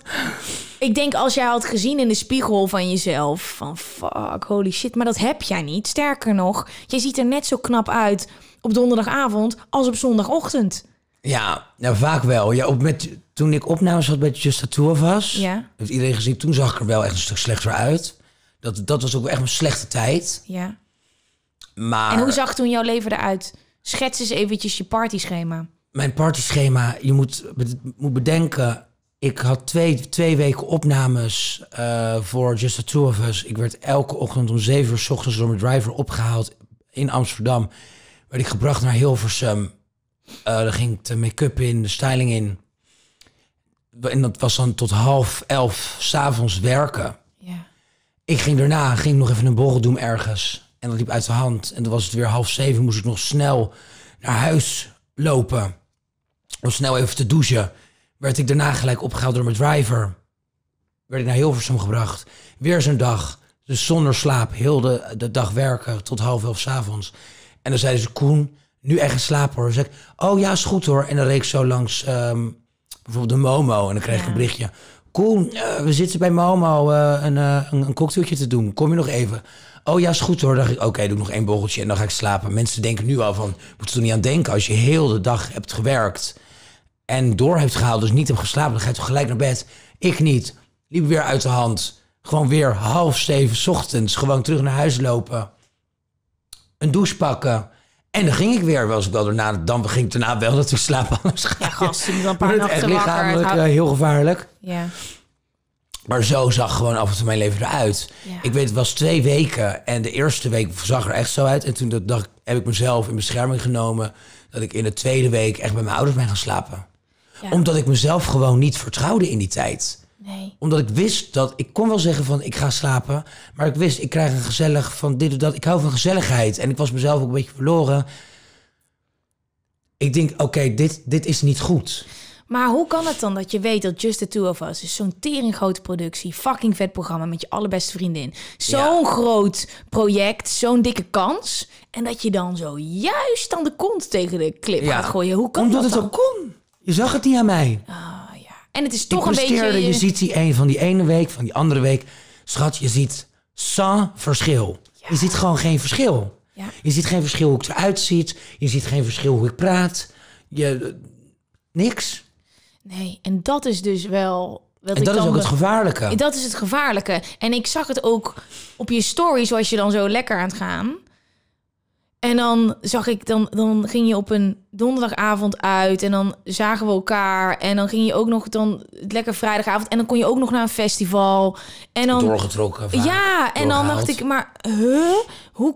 ik denk als jij had gezien in de spiegel van jezelf... van fuck, holy shit, maar dat heb jij niet. Sterker nog, jij ziet er net zo knap uit op donderdagavond als op zondagochtend. Ja, nou vaak wel. Ja, op met, toen ik opnames had met Just Tour was... Ja. heeft iedereen gezien, toen zag ik er wel echt een stuk slechter uit. Dat, dat was ook echt een slechte tijd. Ja. Maar... En hoe zag toen jouw leven eruit? Schets eens eventjes je partyschema. Mijn partyschema, je moet, moet bedenken... Ik had twee, twee weken opnames eh, voor Just the Two of Us. Ik werd elke ochtend om zeven uur s ochtends door mijn driver opgehaald in Amsterdam. Werd ik gebracht naar Hilversum. Uh, daar ging ik de make-up in, de styling in. En dat was dan tot half elf s'avonds werken. Ik ging daarna ging nog even een borrel doen ergens. En dat liep uit de hand. En toen was het weer half zeven. Moest ik nog snel naar huis lopen. Om snel even te douchen. Werd ik daarna gelijk opgehaald door mijn driver. Werd ik naar Hilversum gebracht. Weer zo'n dag. Dus zonder slaap. Heel de, de dag werken. Tot half elf s'avonds. En dan zeiden ze, Koen, nu echt slapen slaap hoor. zei ik, oh ja, is goed hoor. En dan reek ik zo langs ehm, bijvoorbeeld de Momo. En dan kreeg ik een berichtje Koen, eh, we zitten bij Momo uh, een, uh, een, cocktailtje te doen. Kom je nog even? Oh ja, is goed hoor. Dan ik, oké, doe nog één borreltje en dan ga ik slapen. Mensen denken nu al van, moet je er niet aan denken. Als je heel de dag hebt gewerkt en door hebt gehaald, dus niet hebt geslapen, dan ga je gelijk naar bed. Ik niet. Liep weer uit de hand. Gewoon weer half zeven ochtends, gewoon terug naar huis lopen. Een douche pakken. En dan ging ik weer, was ik wel daarna, dan ging ik daarna wel dat ik slapen anders ga. Ja, een paar [laughs] nachten lichamelijk heel gevaarlijk. Ja. Maar zo zag gewoon af en toe mijn leven eruit. Ik weet, het was twee weken en de eerste week zag er echt zo uit. En toen dat dacht, heb ik mezelf in bescherming genomen dat ik in de tweede week echt bij mijn ouders ben gaan slapen. Omdat ik mezelf gewoon niet vertrouwde in die tijd. Nee. Omdat ik wist dat, ik kon wel zeggen van ik ga slapen, maar ik wist ik krijg een gezellig van dit of dat. Ik hou van gezelligheid en ik was mezelf ook een beetje verloren. Ik denk, oké, dit, dit is niet goed. Maar hoe kan het dan dat je weet dat Just the Two of Us is zo'n tering grote productie, fucking vet programma met je allerbeste vriendin, zo'n groot project, zo'n dikke kans, en dat je dan zo juist aan de kont tegen de clip gaat gooien? Hoe kan Omdat dat het dan? ook kon. Je zag het niet aan mij. Oh. En het is toch een beetje... Je ziet die een van die ene week, van die andere week. Schat, je ziet sa verschil. Je ziet gewoon geen verschil. Ja. Je ziet geen verschil hoe ik eruit ziet. Je ziet geen verschil hoe ik praat. Je, niks. Nee, en dat is dus wel dat en dat is ook het gevaarlijke. Dat is het gevaarlijke. En ik zag het ook op je story, zoals je dan zo lekker aan het gaan. En dan zag ik, dan, dan ging je op een donderdagavond uit en dan zagen we elkaar. En dan ging je ook nog dan lekker vrijdagavond en dan kon je ook nog naar een festival. En dan, Doorgetrokken. ja, en dan dacht ik, maar hoe,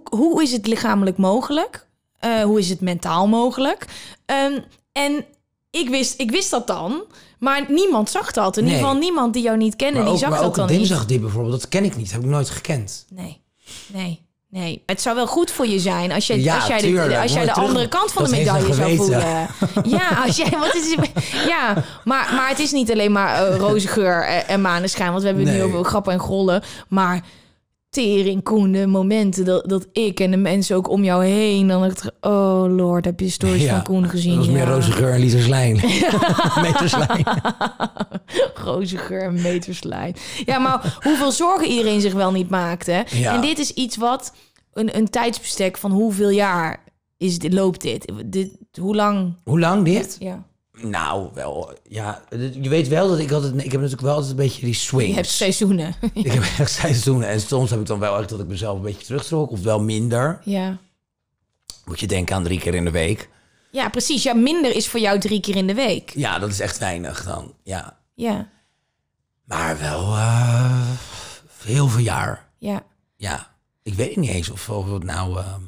hoe is het lichamelijk mogelijk? Eh, hoe is het mentaal mogelijk? Ehm, en ik wist, ik wist dat dan, maar niemand zag dat. In ieder geval niemand die jou niet kende, maar die ook, zag maar dat ook dan dinsdag die bijvoorbeeld, dat ken ik niet, heb ik nooit gekend. Nee, nee. Nee, het zou wel goed voor je zijn als, je, als jij, de, als jij de andere kant van de medaille zou voelen. Ja, als jij, wat is, ja maar, maar het is niet alleen maar uh, roze geur en, en maneschijn. Want we hebben nee. nu ook grappen en grollen. Maar teringkoende momenten dat, dat ik en de mensen ook om jou heen dan dacht oh lord heb je stories ja, van Koen gezien dat meer ja. geur en Lisa slijm. [laughs] [laughs] Meterslijn [laughs] geur en Meterslijn ja maar hoeveel zorgen iedereen zich wel niet maakte ja. en dit is iets wat een, een tijdsbestek van hoeveel jaar is dit, loopt dit? dit hoe lang hoe lang dit? ja nou, wel. Ja, je weet wel dat ik altijd... Ik heb natuurlijk wel altijd een beetje die swing. Je hebt seizoenen. [laughs] ik heb echt seizoenen. En soms heb ik dan wel echt dat ik mezelf een beetje terugtrok. Of wel minder. Ja. Moet je denken aan drie keer in de week. Ja, precies. Ja, minder is voor jou drie keer in de week. Ja, dat is echt weinig dan. Ja. Ja. Maar wel eh, heel veel jaar. Ja. Ja. Ik weet niet eens of, of het nou... Ehm,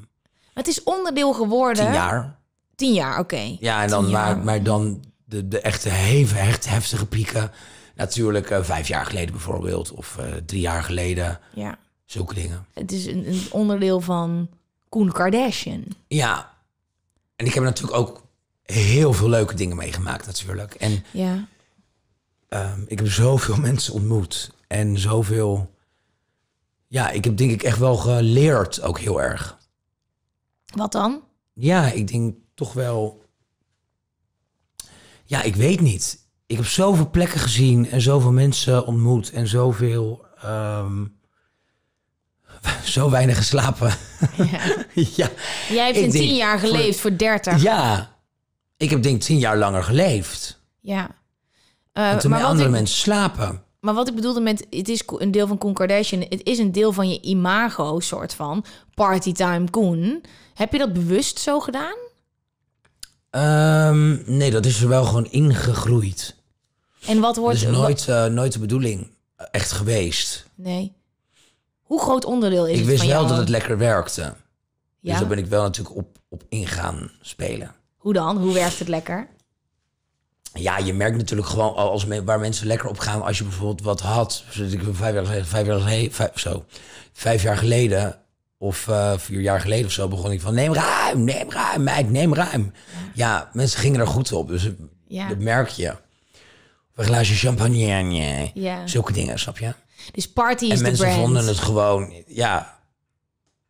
het is onderdeel geworden... Tien jaar Tien jaar, oké. Ja, en dan, maar, maar dan de, de echte hevige, echt heftige pieken. Natuurlijk eh, vijf jaar geleden bijvoorbeeld, of eh, drie jaar geleden. Ja. Zulke dingen. Het is een, een onderdeel van Koen Kardashian. Ja. En ik heb natuurlijk ook heel veel leuke dingen meegemaakt natuurlijk. En ja. Ehm, ik heb zoveel [laughs] mensen ontmoet. En zoveel... Ja, ik heb denk ik echt wel geleerd ook heel erg. Wat dan? Ja, ik denk toch wel. Ja, ik weet niet. Ik heb zoveel plekken gezien en zoveel mensen ontmoet en zoveel. Um, [laughs] zo weinig geslapen. Ja. [laughs] ja. Jij hebt in tien jaar geleefd voor, dertig. 30. Ja, ik heb denk tien jaar langer geleefd. Ja. Uh, maar andere ik, mensen slapen. Maar wat ik bedoelde met, het is een deel van Koen Kardashian. Het is een deel van je imago, soort van. Partytime Koen. Heb je dat bewust zo gedaan? Ehm, nee, dat is er wel gewoon ingegroeid. En wat wordt... Dat is nooit, eh, nooit de bedoeling eh, echt geweest. Nee. Hoe groot onderdeel is ik het wist wel dat het lekker werkte. Ja? Dus daar ben ik wel natuurlijk op, op ingaan spelen. Hoe dan? Hoe werkt het lekker? Ja, je merkt natuurlijk gewoon als waar mensen lekker op gaan. Als je bijvoorbeeld wat had, ik vijf jaar, jaar, zo, vijf jaar geleden of eh, vier jaar geleden of zo begon ik van neem ruim, neem ruim, meid, neem ruim. Ja, mensen gingen er goed op, dus ja. dat merk je. Een glaasje champagne, ja. zulke dingen, snap je? Dus party is En mensen vonden het gewoon, ja.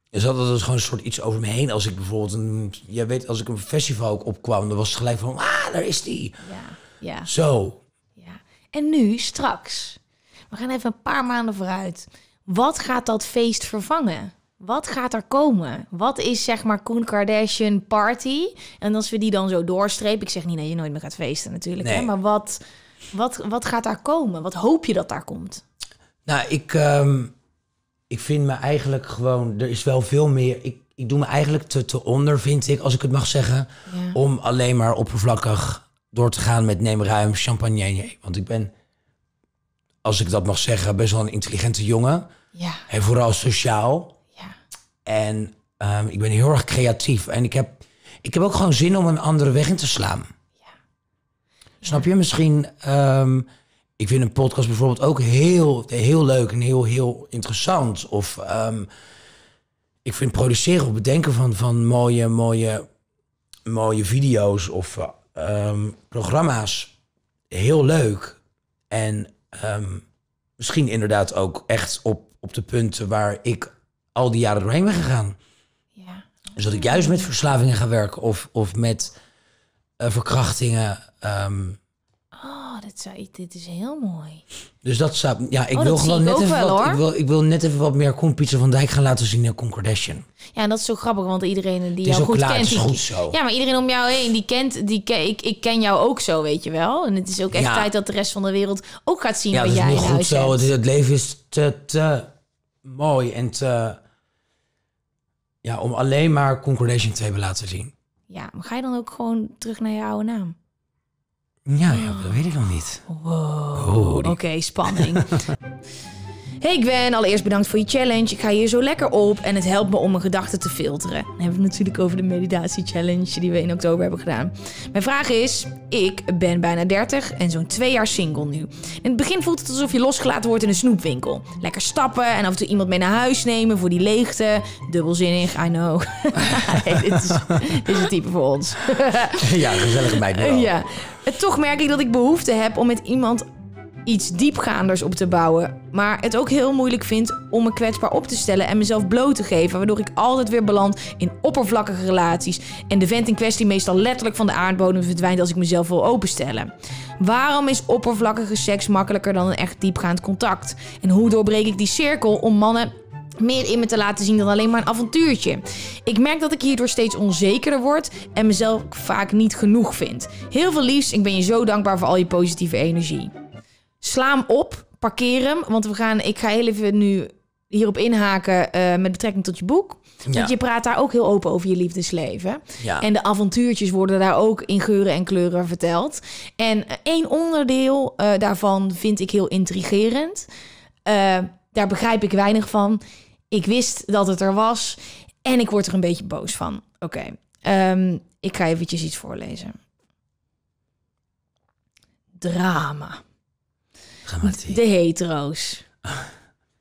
Dus dat was gewoon een soort iets over me heen. Als ik bijvoorbeeld een, weet, als ik een festival ook opkwam, dan was het gelijk van, ah, daar is die. Ja, ja. Zo. Ja. En nu, straks. We gaan even een paar maanden vooruit. Wat gaat dat feest vervangen? Wat gaat er komen? Wat is zeg maar Koen Kardashian party? En als we die dan zo doorstrepen, ik zeg niet dat je nooit meer gaat feesten natuurlijk, hè? maar wat, wat, wat gaat daar komen? Wat hoop je dat daar komt? Nou, ik, ehm, ik vind me eigenlijk gewoon, er is wel veel meer, ik, ik doe me eigenlijk te, te onder, vind ik, als ik het mag zeggen, om alleen maar oppervlakkig door te gaan met neem ruim champagne. Want ik ben, als ik dat mag zeggen, best wel een intelligente jongen. Ja. En vooral sociaal. En ehm, ik ben heel erg creatief. En ik heb, ik heb ook gewoon zin om een andere weg in te slaan. Ja. Snap je? Misschien. Ehm, ik vind een podcast bijvoorbeeld ook heel, heel leuk en heel, heel interessant. Of um, ik vind produceren of bedenken van, van mooie, mooie, mooie video's of programma's heel leuk. En misschien inderdaad ook echt op, op de punten waar ik al die jaren doorheen ben gegaan. Ja. Dus dat ik juist met verslavingen ga werken of, of met eh, verkrachtingen. Ehm. Oh, dit, dit is heel mooi. Dus dat zou. Ja, ik oh, wil gewoon net even wat. Ik wil, ik wil net even wat meer Koen Pieter van Dijk gaan laten zien in Concordation. Ja, en dat is zo grappig, want iedereen die jou goed kent. is goed zo. Ja, maar iedereen om jou heen die kent. Die ken, ik, ik ken jou ook zo, weet je wel. En het is ook echt tijd dat de rest van de wereld ook gaat zien ja, wat jij in huis Ja, dat is goed zo. Het, het, leven is te, te mooi en te ja, om alleen maar Concordation 2 te laten zien. Ja, maar ga je dan ook gewoon terug naar je oude naam? Ja, ja dat weet ik nog niet. Wow. Oh, Oké, spanning. [laughs] Hey Gwen, allereerst bedankt voor je challenge. Ik ga hier zo lekker op en het helpt me om mijn gedachten te filteren. Dan hebben we het natuurlijk over de meditatie challenge die we in oktober hebben gedaan. Mijn vraag is, ik ben bijna 30 en zo'n twee jaar single nu. In het begin voelt het alsof je losgelaten wordt in een snoepwinkel. Lekker stappen en af en toe iemand mee naar huis nemen voor die leegte. Dubbelzinnig, I know. [laughs] dit, is, dit, het type voor ons. [laughs] ja, gezellige meid. Ja. Toch merk ik dat ik behoefte heb om met iemand iets diepgaanders op te bouwen. Maar het ook heel moeilijk vind om me kwetsbaar op te stellen en mezelf bloot te geven. Waardoor ik altijd weer beland in oppervlakkige relaties. En de vent in kwestie meestal letterlijk van de aardbodem verdwijnt als ik mezelf wil openstellen. Waarom is oppervlakkige seks makkelijker dan een echt diepgaand contact? En hoe doorbreek ik die cirkel om mannen meer in me te laten zien dan alleen maar een avontuurtje. Ik merk dat ik hierdoor steeds onzekerder word en mezelf vaak niet genoeg vind. Heel veel liefs, ik ben je zo dankbaar voor al je positieve energie sla hem op, parkeer hem. Want we gaan, ik ga heel even nu hierop inhaken eh, met betrekking tot je boek. Want je praat daar ook heel open over je liefdesleven. En de avontuurtjes worden daar ook in geuren en kleuren verteld. En één onderdeel eh, daarvan vind ik heel intrigerend. Eh, daar begrijp ik weinig van. Ik wist dat het er was. En ik word er een beetje boos van. Oké, ehm, ik ga eventjes iets voorlezen. Drama. De hetero's.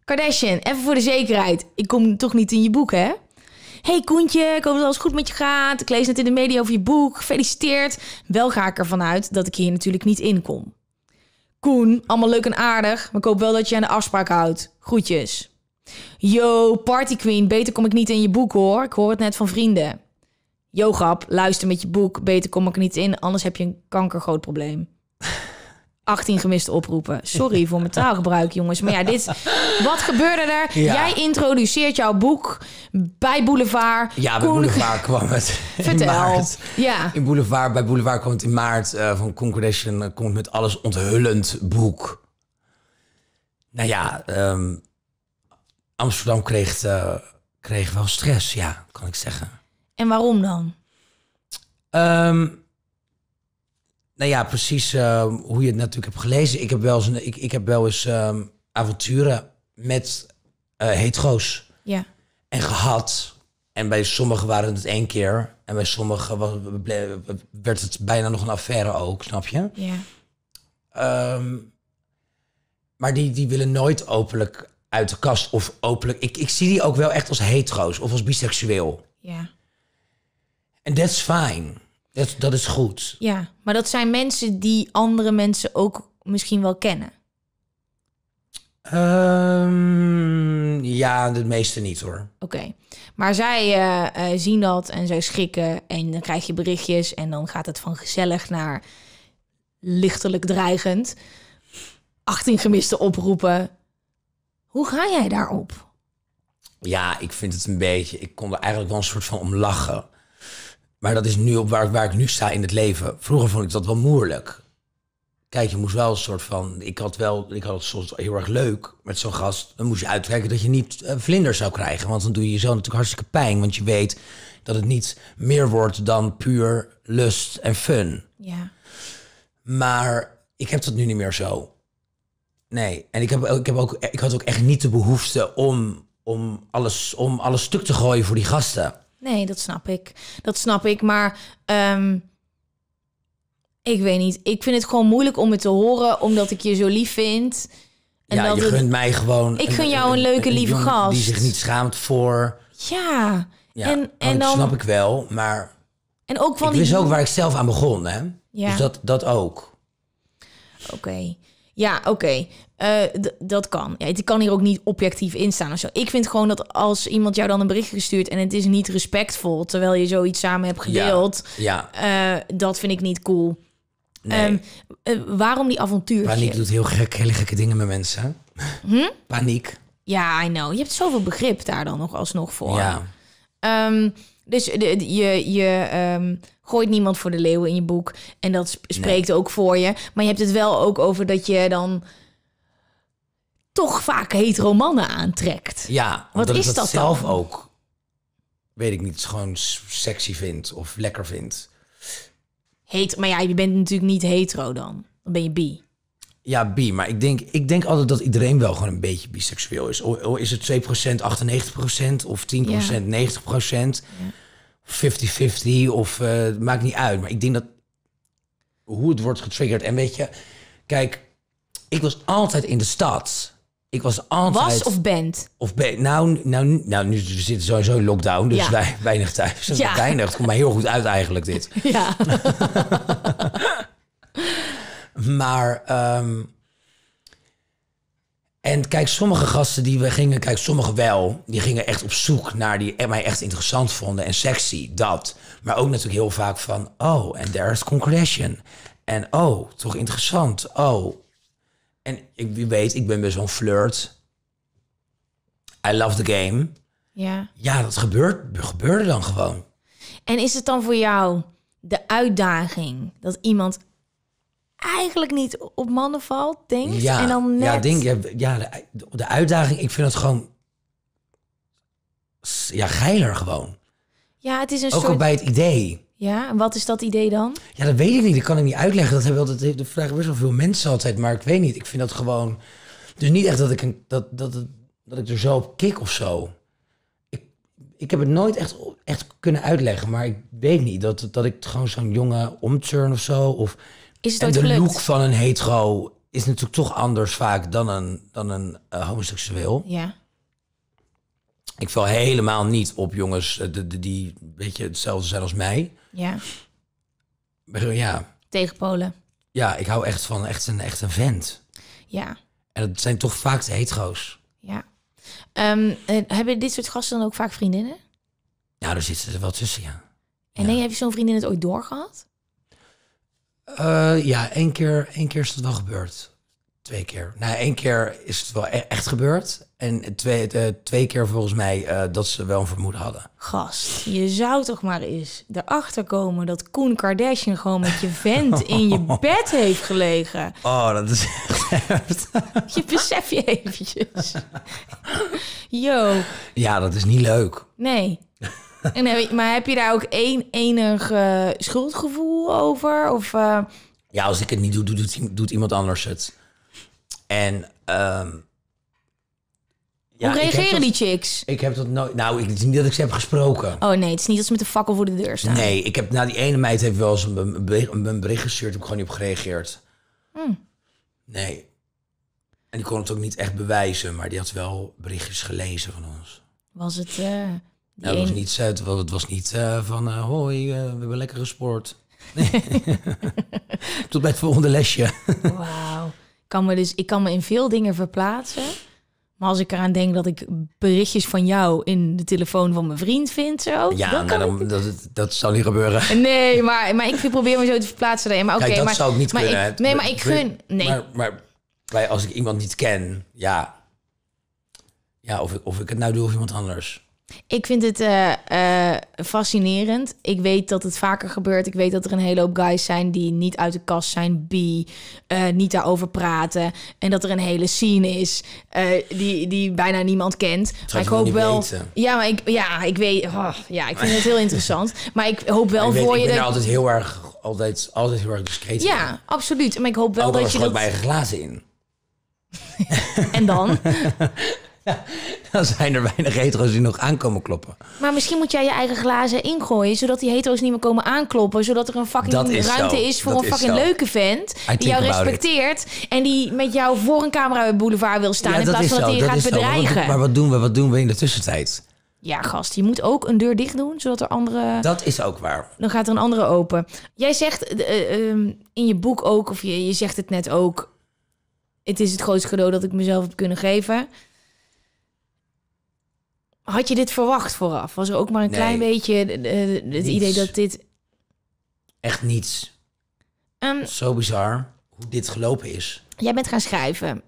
Kardashian, even voor de zekerheid. Ik kom toch niet in je boek, hè? hey Koentje, ik hoop dat alles goed met je gaat. Ik lees net in de media over je boek. Gefeliciteerd. Wel ga ik ervan uit dat ik hier natuurlijk niet in kom. Koen, allemaal leuk en aardig, maar ik hoop wel dat je aan de afspraak houdt. Groetjes. Yo, party queen, beter kom ik niet in je boek hoor. Ik hoor het net van vrienden. Yo, grap, luister met je boek, beter kom ik niet in, anders heb je een kankergroot probleem. 18 gemiste oproepen. Sorry voor mijn taalgebruik, jongens. Maar ja, dit. Wat gebeurde er? Jij introduceert jouw boek bij Boulevard. Ja, bij Boulevard kwam het. Vertel. In maart. Ja. In Boulevard, bij Boulevard kwam het in maart uh, van Concordation. Eh, komt met alles onthullend boek. Nou ja, ehm, Amsterdam kreeg, eh, kreeg wel stress, ja, kan ik zeggen. En waarom dan? Ehm, nou ja, precies ehm, hoe je het natuurlijk hebt gelezen. Ik heb wel eens, ik, ik heb wel eens ehm, avonturen met uh, eh, hetero's. Ja. En gehad. En bij sommigen waren het één keer. En bij sommigen was, werd het bijna nog een affaire ook, snap je? Ja. Ehm, maar die, die willen nooit openlijk uit de kast of openlijk... Ik, ik zie die ook wel echt als hetero's of als biseksueel. Ja. En that's fine. Dat, dat is goed. Ja, maar dat zijn mensen die andere mensen ook misschien wel kennen. Ehm, ja, de meeste niet hoor. Oké. Maar zij eh, eh, zien dat en zij schrikken. En dan krijg je berichtjes. En dan gaat het van gezellig naar lichtelijk dreigend. 18 gemiste oproepen. Hoe ga jij daarop? Ja, ik vind het een beetje. Ik kon er eigenlijk wel een soort van om lachen. Maar dat is nu op waar, ik nu sta in het leven. Vroeger vond ik dat wel moeilijk. Kijk, je moest wel een soort van. Ik had, wel, ik had het soms heel erg leuk met zo'n gast. Dan moest je uitkijken dat je niet uh, vlinders zou krijgen. Want dan doe je zo natuurlijk hartstikke pijn. Want je weet dat het niet meer wordt dan puur lust en fun. Ja. Maar ik heb dat nu niet meer zo. Nee, en ik, heb, ik, heb ook, ik had ook echt niet de behoefte om, om, alles, om alles stuk te gooien voor die gasten. Nee, dat snap ik. Dat snap ik. Maar ehm, ik weet niet. Ik vind het gewoon moeilijk om het te horen, omdat ik je zo lief vind. En ja, je het... mij gewoon. Ik gun jou een, leuke, lieve gast. Die zich niet schaamt voor. Ja. ja en, oh, en dan... snap ik wel, maar. En ook van. die. wist die... ook waar ik zelf aan begon, hè? Ja. Dus dat, dat ook. Oké. Ja, oké. Eh, dat kan. Ja, het kan hier ook niet objectief in staan. Ik vind gewoon dat als iemand jou dan een berichtje stuurt en het is niet respectvol, terwijl je zoiets samen hebt gedeeld, ja, eh, dat vind ik niet cool. Nee. Ehm, eh, waarom die avontuur? Paniek doet heel gek, hele gekke dingen met mensen. Hm? Paniek. Ja, I know. Je hebt zoveel begrip daar dan nog alsnog voor. Ja. Ehm, dus je, je ehm, gooit niemand voor de leeuwen in je boek. En dat spreekt ook voor je. Maar je hebt het wel ook over dat je dan toch vaak hetero mannen aantrekt. Ja, wat is dat, dat zelf ook? Weet ik niet. gewoon sexy vindt of lekker vindt. Heet, maar ja, je bent natuurlijk niet hetero dan. Dan ben je bi. Ja, bi. Maar ik denk, ik denk altijd dat iedereen wel gewoon een beetje biseksueel is. Of is het 2%, 98% of 10%, ja. 90%? 50-50 of eh, maakt niet uit. Maar ik denk dat hoe het wordt getriggerd. En weet je, kijk, ik was altijd in de stad ik was altijd... Was of bent? Of ben, nou, nou, nou, nu zitten we sowieso in lockdown, dus wij, weinig thuis. Ja. Weinig, het komt mij heel goed uit eigenlijk dit. [laughs] Ja. [laughs] maar... Ehm, en kijk, sommige gasten die we gingen, kijk, sommige wel, die gingen echt op zoek naar die mij echt interessant vonden en sexy, dat. Maar ook natuurlijk heel vaak van, oh, en there's concretion. En oh, toch interessant. Oh, en ik, weet, ik ben best wel een flirt. I love the game. Ja. Ja, dat gebeurt, gebeurde dan gewoon. En is het dan voor jou de uitdaging dat iemand eigenlijk niet op mannen valt, denkt? Ja, en dan net... ja, denk, ja, ja de, de, uitdaging, ik vind het gewoon... Ja, geiler gewoon. Ja, het is een Ook soort... al bij het idee. Ja, en wat is dat idee dan? Ja, dat weet ik niet. Dat kan ik niet uitleggen. Dat hebben we altijd, de vragen best wel veel mensen altijd. Maar ik weet niet. Ik vind dat gewoon. Dus niet echt dat ik, een, dat, dat, dat, ik er zo op kik of zo. Ik, ik heb het nooit echt, echt kunnen uitleggen. Maar ik weet niet dat, dat ik gewoon zo'n jongen omturn of zo. Of, is het en de look van een hetero is natuurlijk toch anders vaak dan een, dan een eh, homoseksueel. Ja. Ik val helemaal niet op jongens eh, die, die, weet je, hetzelfde zijn als mij. Ja. Ja. Tegen Polen. Ja, ik hou echt van echt een, echt een vent. Ja. En dat zijn toch vaak de hetero's. Ja. Um, hebben dit soort gasten dan ook vaak vriendinnen? Nou, daar zitten er wel tussen, ja. En nee, heb je zo'n vriendin het ooit doorgehad? Eh, ja, één keer, één keer is dat wel gebeurd. Twee keer. Nou, één keer is het wel e-, echt gebeurd. En twee, twee keer volgens mij eh, dat ze wel een vermoeden hadden. Gast, je zou toch maar eens erachter komen dat Koen Kardashian gewoon met je vent [laughs] in je bed heeft gelegen. Oh, dat is echt [laughs] Je besef je eventjes. [laughs] Yo. Ja, dat is niet leuk. Nee. En heb je, maar heb je daar ook één enig eh, schuldgevoel over? Of, eh, Ja, als ik het niet doe, doet iemand anders het. En um, ja, Hoe reageren die chicks? Ik heb dat nooit. Nou, ik, het is niet dat ik ze heb gesproken. Oh nee, het is niet dat ze met de fakkel voor de deur staan. Nee, ik heb na nou, die ene meid heeft wel eens een, bericht, een bericht gestuurd, heb ik gewoon niet op gereageerd. Hmm. Nee. En die kon het ook niet echt bewijzen, maar die had wel berichtjes gelezen van ons. Was het. Uh, nou, het, was niet, het, was, het was niet eh, van eh, hoi, we hebben lekker gesport. Nee. [laughs] [laughs] Tot bij het volgende lesje. Wauw kan me dus, ik kan me in veel dingen verplaatsen. Maar als ik eraan denk dat ik berichtjes van jou in de telefoon van mijn vriend vind, zo. Ja, dan nou, dat, dat niet gebeuren. [laughs] Nee, maar, maar ik probeer me zo te verplaatsen daarin. Maar oké, maar zou ik niet kunnen. nee, maar ik gun. Nee. Maar, maar, als ik iemand niet ken, ja. Ja, of ik, of ik het nou doe of iemand anders. Ik vind het eh, eh, fascinerend. Ik weet dat het vaker gebeurt. Ik weet dat er een hele hoop guys zijn die niet uit de kast zijn, bi, eh, niet daarover praten. En dat er een hele scene is die, die bijna niemand kent. Maar ik hoop wel. Ja, maar ik, ja, ik weet. Oh, ja, ik vind het heel [laughs] interessant. Maar ik hoop wel voor je. Ik ben altijd heel erg, altijd, altijd heel erg discreet. Ja, absoluut. Maar ik hoop wel dat je. Ik dat... bij glazen in. [laughs] en dan? [laughs] [laughs] dan zijn er weinig hetero's die nog aankomen kloppen. Maar misschien moet jij je eigen glazen ingooien, zodat die hetero's niet meer komen aankloppen. Zodat er een fucking ruimte is voor een fucking leuke vent die jou respecteert. En die met jou voor een camera bij Boulevard wil staan. in plaats van dat hij je gaat bedreigen. Maar wat, maar wat doen we? Wat doen we in de tussentijd? Ja, gast, je moet ook een deur dicht doen, zodat er andere. Dat is ook waar. Dan gaat er een andere open. Jij zegt eh, ehm, in je boek ook, of je, je zegt het net ook. Het is het grootste cadeau dat ik mezelf heb kunnen geven. Had je dit verwacht vooraf? Was er ook maar een klein beetje eh, eh, het idee dat dit. Echt niets. Ehm, Zo bizar hoe dit gelopen is. Jij bent gaan schrijven.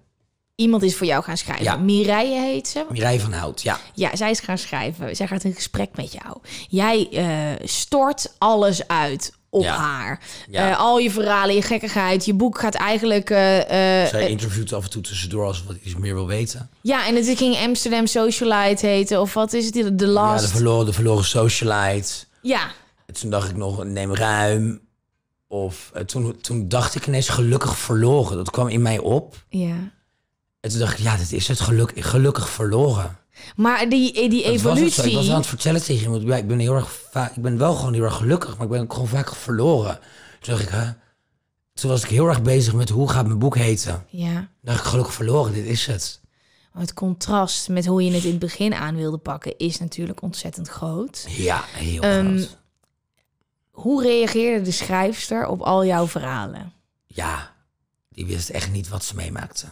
Iemand is voor jou gaan schrijven. Ja. Mireille heet ze. Mireille van Hout, ja. Ja, zij is gaan schrijven. Zij gaat in gesprek met jou. Jij eh, stort alles uit op ja. haar. Eh, al je verhalen, je gekkigheid. Je boek gaat eigenlijk... Uh, Zij interviewt af en toe tussendoor als wat iets meer wil weten. Ja, en het ging Amsterdam Socialite heten. Of wat is het? De Last... Ja, de verloren, de verloren Socialite. Ja. En toen dacht ik nog, neem ruim. Of toen, toen dacht ik ineens gelukkig verloren. Dat kwam in mij op. Ja. En toen dacht ik, ja, dat is het geluk, gelukkig verloren. Maar die, eh, die evolutie... Was ik was aan het vertellen tegen iemand, ik ben heel erg ik ben wel gewoon heel erg gelukkig, maar ik ben gewoon vaak verloren. Toen dacht ik, hè? Toen was ik heel erg bezig met hoe gaat mijn boek heten. Ja. Dan dacht ik, gelukkig verloren, dit is het. Het contrast met hoe je het in het begin aan wilde pakken is natuurlijk ontzettend groot. Ja, heel um, groot. Hoe reageerde de schrijfster op al jouw verhalen? Ja, die wist echt niet wat ze meemaakte.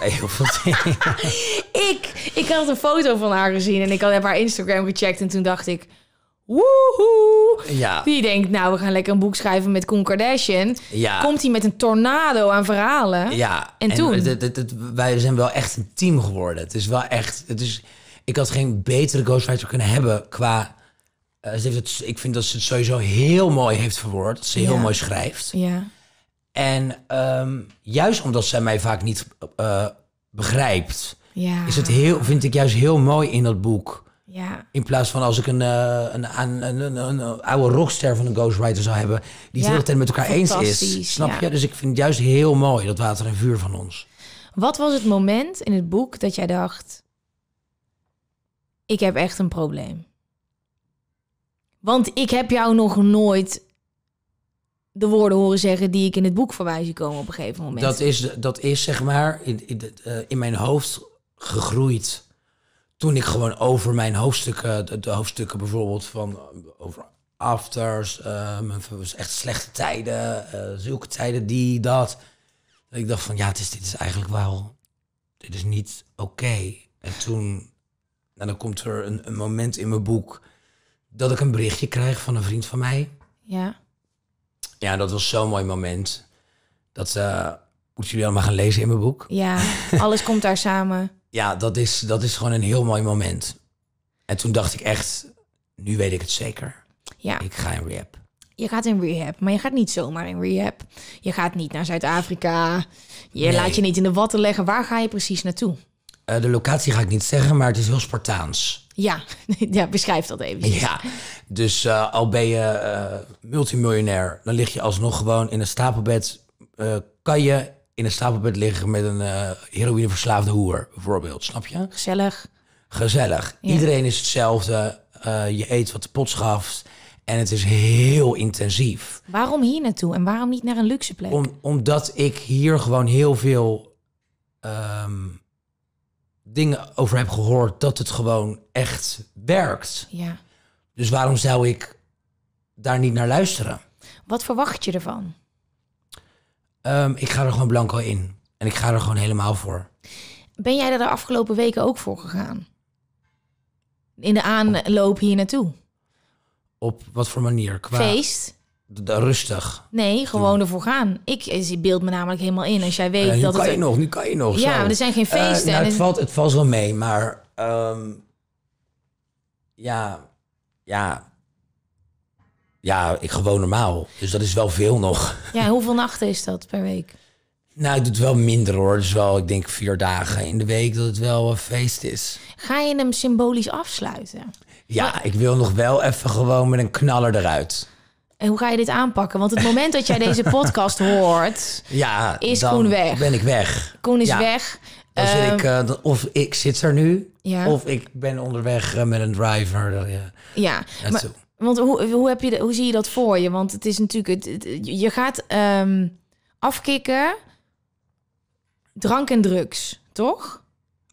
[laughs] ik, ik had een foto van haar gezien en ik had, haar Instagram gecheckt en toen dacht ik... Woehoe! Ja. Die denkt, nou, we gaan lekker een boek schrijven met Koen Kardashian. Ja. Komt hij met een tornado aan verhalen. Ja. En, toen? wij zijn wel echt een team geworden. Het is wel echt... Het is, ik had geen betere ghostwriter kunnen hebben qua... Eh, ze heeft het, ik vind dat ze het sowieso heel mooi heeft verwoord. ze heel mooi schrijft. Ja. En ehm, juist omdat zij mij vaak niet eh, begrijpt, ja. is het heel, vind ik juist heel mooi in dat boek. Ja. In plaats van als ik een, eh, een, een, een, een, oude rockster van een ghostwriter zou hebben, die ja. het hele met elkaar eens is. Snap je? Dus ik vind het juist heel mooi, dat water en vuur van ons. Wat was het moment in het boek dat jij dacht: ik heb echt een probleem? Want ik heb jou nog nooit de woorden horen zeggen die ik in het boek voorbij zie komen op een gegeven moment. Dat is, dat is zeg maar in, in, eh, in mijn hoofd gegroeid. Toen ik gewoon over mijn hoofdstukken, de, de hoofdstukken bijvoorbeeld van eh, over afters, ehm, was echt slechte tijden, eh, zulke tijden, die, dat. ik dacht van ja, het is, dit is eigenlijk wel, dit is niet oké. En toen, En nou, dan komt er een, een moment in mijn boek dat ik een berichtje krijg van een vriend van mij. Ja ja, dat was zo'n mooi moment. Dat uh, eh, moeten jullie allemaal gaan lezen in mijn boek. Ja, alles komt daar samen. [laughs] Ja, dat is, dat is gewoon een heel mooi moment. En toen dacht ik echt, nu weet ik het zeker. Ja. Ik ga in rehab. Je gaat in rehab, maar je gaat niet zomaar in rehab. Je gaat niet naar Zuid-Afrika. Je laat je niet in de watten leggen. Waar ga je precies naartoe? Eh, de locatie ga ik niet zeggen, maar het is heel Spartaans. Ja, [laughs] ja beschrijf dat even. Ja, dus eh, al ben je eh, multimiljonair, dan lig je alsnog gewoon in een stapelbed. Eh, kan je in een stapelbed liggen met een heroïneverslaafde hoer, bijvoorbeeld. Snap je? Gezellig. Gezellig. Iedereen is hetzelfde. je eet wat de pot schaft. En het is heel intensief. Waarom hier naartoe en waarom niet naar een luxe plek? Om, omdat ik hier gewoon heel veel ehm, dingen over heb gehoord dat het gewoon echt werkt. Ja. Dus waarom zou ik daar niet naar luisteren? Wat verwacht je ervan? Ehm, ik ga er gewoon blanco in. En ik ga er gewoon helemaal voor. Ben jij er de afgelopen weken ook voor gegaan? In de aanloop hier naartoe? Op wat voor manier? Qua... Feest? rustig. Nee, gewoon ervoor gaan. Ik eh, beeld me namelijk helemaal in. Als jij weet nu dat. Nu kan je nog, nu kan je nog. Ja, er zijn geen eh, nou, feesten. het, valt, het valt wel mee, maar. Ehm, ja, ja. Ja, ik gewoon normaal. Dus dat is wel veel nog. Ja, [laughs] hoeveel nachten is dat per week? Nou, ik doe het wel minder hoor. Dus wel, ik denk vier dagen in de week dat het wel een feest is. Ga je hem symbolisch afsluiten? Ja, ik wil nog wel even gewoon met een knaller eruit. En hoe ga je dit aanpakken? Want het moment dat jij [laughs] deze podcast hoort, ja, is Koen weg. ben ik weg. Koen is weg. Dan ehm, ik, eh, of ik zit er nu, ja. of ik ben onderweg eh, met een driver. Eh, ja, ja want hoe, hoe, heb je, de, hoe zie je dat voor je? Want het is natuurlijk, het, je gaat um, afkicken, drank en drugs, toch?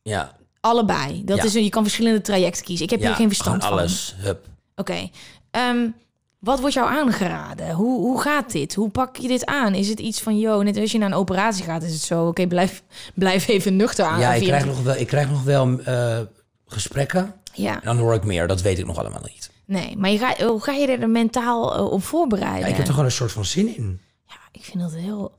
Ja. Allebei. Dat ja. is, je kan verschillende trajecten kiezen. Ik heb hier geen verstand van. alles. Hup. Oké. Ehm, wat wordt jou aangeraden? Hoe, hoe gaat dit? Hoe pak je dit aan? Is het iets van, joh, net als je naar een operatie gaat, is het zo, oké, blijf, blijf even nuchter aan. Ja, ik krijg nog wel, ik krijg nog wel eh, gesprekken. Ja. En dan hoor ik meer, dat weet ik nog allemaal niet. Nee, maar je oh, hoe ga je er mentaal eh, op voorbereiden? Ja, ik heb er gewoon een soort van zin in. Ja, ik vind dat heel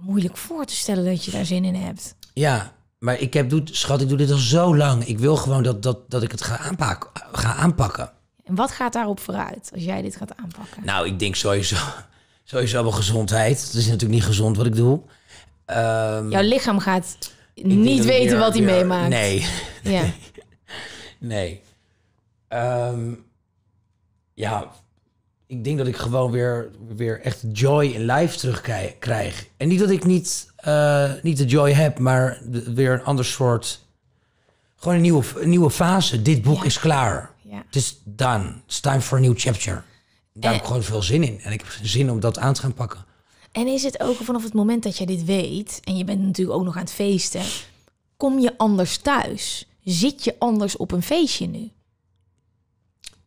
moeilijk voor te stellen dat je daar zin in hebt. Ja, maar ik heb, doet, schat, ik doe dit al zo lang. Ik wil gewoon dat, dat, dat ik het ga, aanpak, ga aanpakken. En wat gaat daarop vooruit als jij dit gaat aanpakken? Nou, ik denk sowieso, [laughs] sowieso wel gezondheid. Het is natuurlijk niet gezond wat ik doe. Ehm, Jouw lichaam gaat niet weten wat hij meemaakt. Nee. [laughs] Ja. nee. Ehm, ja, ik denk dat ik gewoon weer, weer echt joy in life terugkrijg. En niet dat ik niet, eh, niet de joy heb, maar weer een ander soort. Gewoon een nieuwe, nieuwe fase. Dit boek is klaar. Het is done. It's time for a new chapter. Daar heb ik eh. gewoon veel zin in. En ik heb zin om dat aan te gaan pakken. En is het ook vanaf het moment dat jij dit weet, en je bent natuurlijk ook nog aan het feesten, kom je anders thuis? Zit je anders op een feestje nu?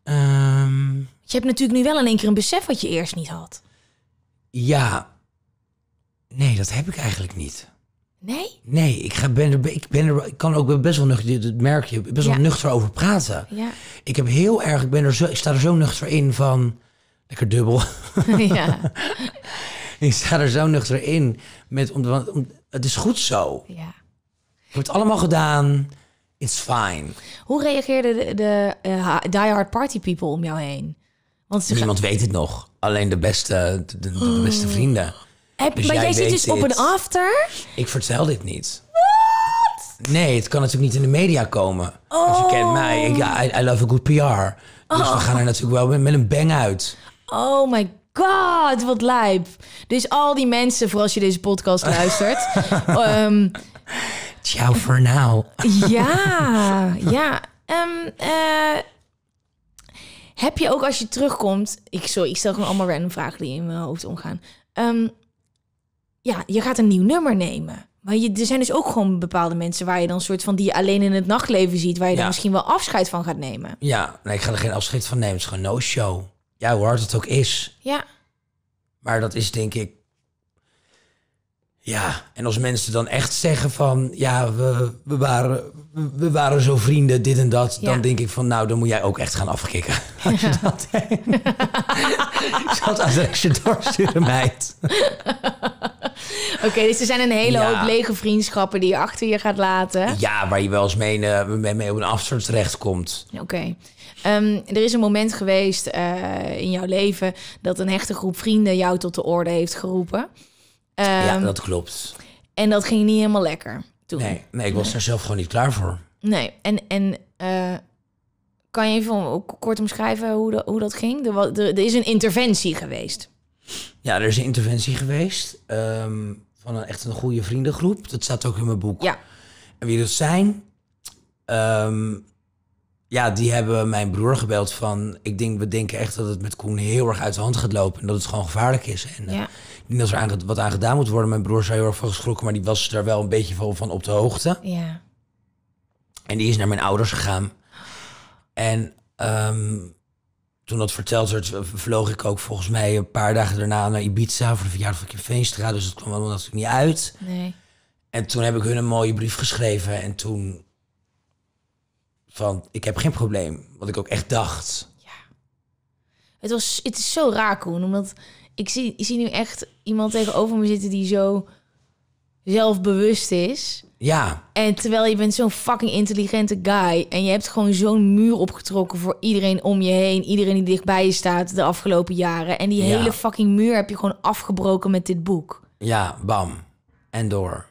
Ehm. je hebt natuurlijk nu wel in één keer een besef wat je eerst niet had. Ja. Nee, dat heb ik eigenlijk niet. Nee? Nee, ik, ga, ben, er, ik, ben er, ik kan ook best wel nuchter, dat merk je, best wel nuchter over praten. Ja. Ik heb heel erg, ik, ben er zo, ik sta er zo nuchter in van, lekker dubbel. [laughs] Ja. [laughs] ik sta er zo nuchter in, met, om, het is goed zo. Ja. Ik allemaal gedaan, it's fine. Hoe reageerden de, de uh, diehard party people om jou heen? Want Niemand weet het nog, alleen de beste, de beste [gasps] vrienden. Heb, dus maar jij, jij zit dus op een after? Ik vertel dit niet. What? Nee, het kan natuurlijk niet in de media komen. Oh. je kent mij. Ik, oh. I, I, love a good PR. Dus we oh. gaan er natuurlijk wel met, met een bang uit. Oh my god, wat lijp. Dus al die mensen, voor als je deze podcast [laughs] luistert. um, Ciao for now. ja, [laughs] ja. Ehm, eh, heb je ook als je terugkomt... Ik, sorry, ik stel gewoon allemaal random vragen die in mijn hoofd omgaan. Um, ja, je gaat een nieuw nummer nemen. Maar je, er zijn dus ook gewoon bepaalde mensen waar je dan soort van die je alleen in het nachtleven ziet, waar je dan misschien wel afscheid van gaat nemen. Ja, nee, ik ga er geen afscheid van nemen. Het is gewoon no show. Ja, hoe hard het ook is. Ja. Maar dat is denk ik ja, en als mensen dan echt zeggen van ja, we, we waren, we waren zo vrienden, dit en dat, dan denk ik van nou, dan moet jij ook echt gaan afkicken. Als [laughs] je dat dat [laughs] adresje meid. [laughs] Oké, dus er zijn een hele hoop lege vriendschappen die je achter je gaat laten. Ja, waar je wel eens mee, eh, op een afstand terechtkomt. komt. Oké. Ehm, er is een moment geweest eh, in jouw leven dat een hechte groep vrienden jou tot de orde heeft geroepen ja, ehm, dat klopt. En dat ging niet helemaal lekker toen. Nee, nee ik was nee. daar zelf gewoon niet klaar voor. Nee, en, en eh, kan je even kort omschrijven hoe, dat hoe dat ging? Er, er, is een interventie geweest. Ja, er is een interventie geweest ehm, van een, echt een goede vriendengroep. Dat staat ook in mijn boek. Ja. En wie dat zijn, ehm, ja, die hebben mijn broer gebeld van... Ik denk, we denken echt dat het met Koen heel erg uit de hand gaat lopen. En dat het gewoon gevaarlijk is. En eh, ja dat aan, wat aan gedaan moet worden. Mijn broer zei heel erg van geschrokken, maar die was er wel een beetje van, op de hoogte. Ja. En die is naar mijn ouders gegaan. En ehm, toen dat verteld werd, vloog ik ook volgens mij een paar dagen daarna naar Ibiza voor de verjaardag van Kim Veenstra. Dus dat kwam allemaal natuurlijk niet uit. Nee. En toen heb ik hun een mooie brief geschreven. En toen van, ik heb geen probleem. Wat ik ook echt dacht. Ja. Het, was, het is zo raar, Koen, omdat ik zie, ik zie nu echt iemand tegenover me zitten die zo zelfbewust is. Ja. En terwijl je bent zo'n fucking intelligente guy en je hebt gewoon zo'n muur opgetrokken voor iedereen om je heen, iedereen die dichtbij je staat de afgelopen jaren. En die hele fucking muur heb je gewoon afgebroken met dit boek. Ja, bam. En door.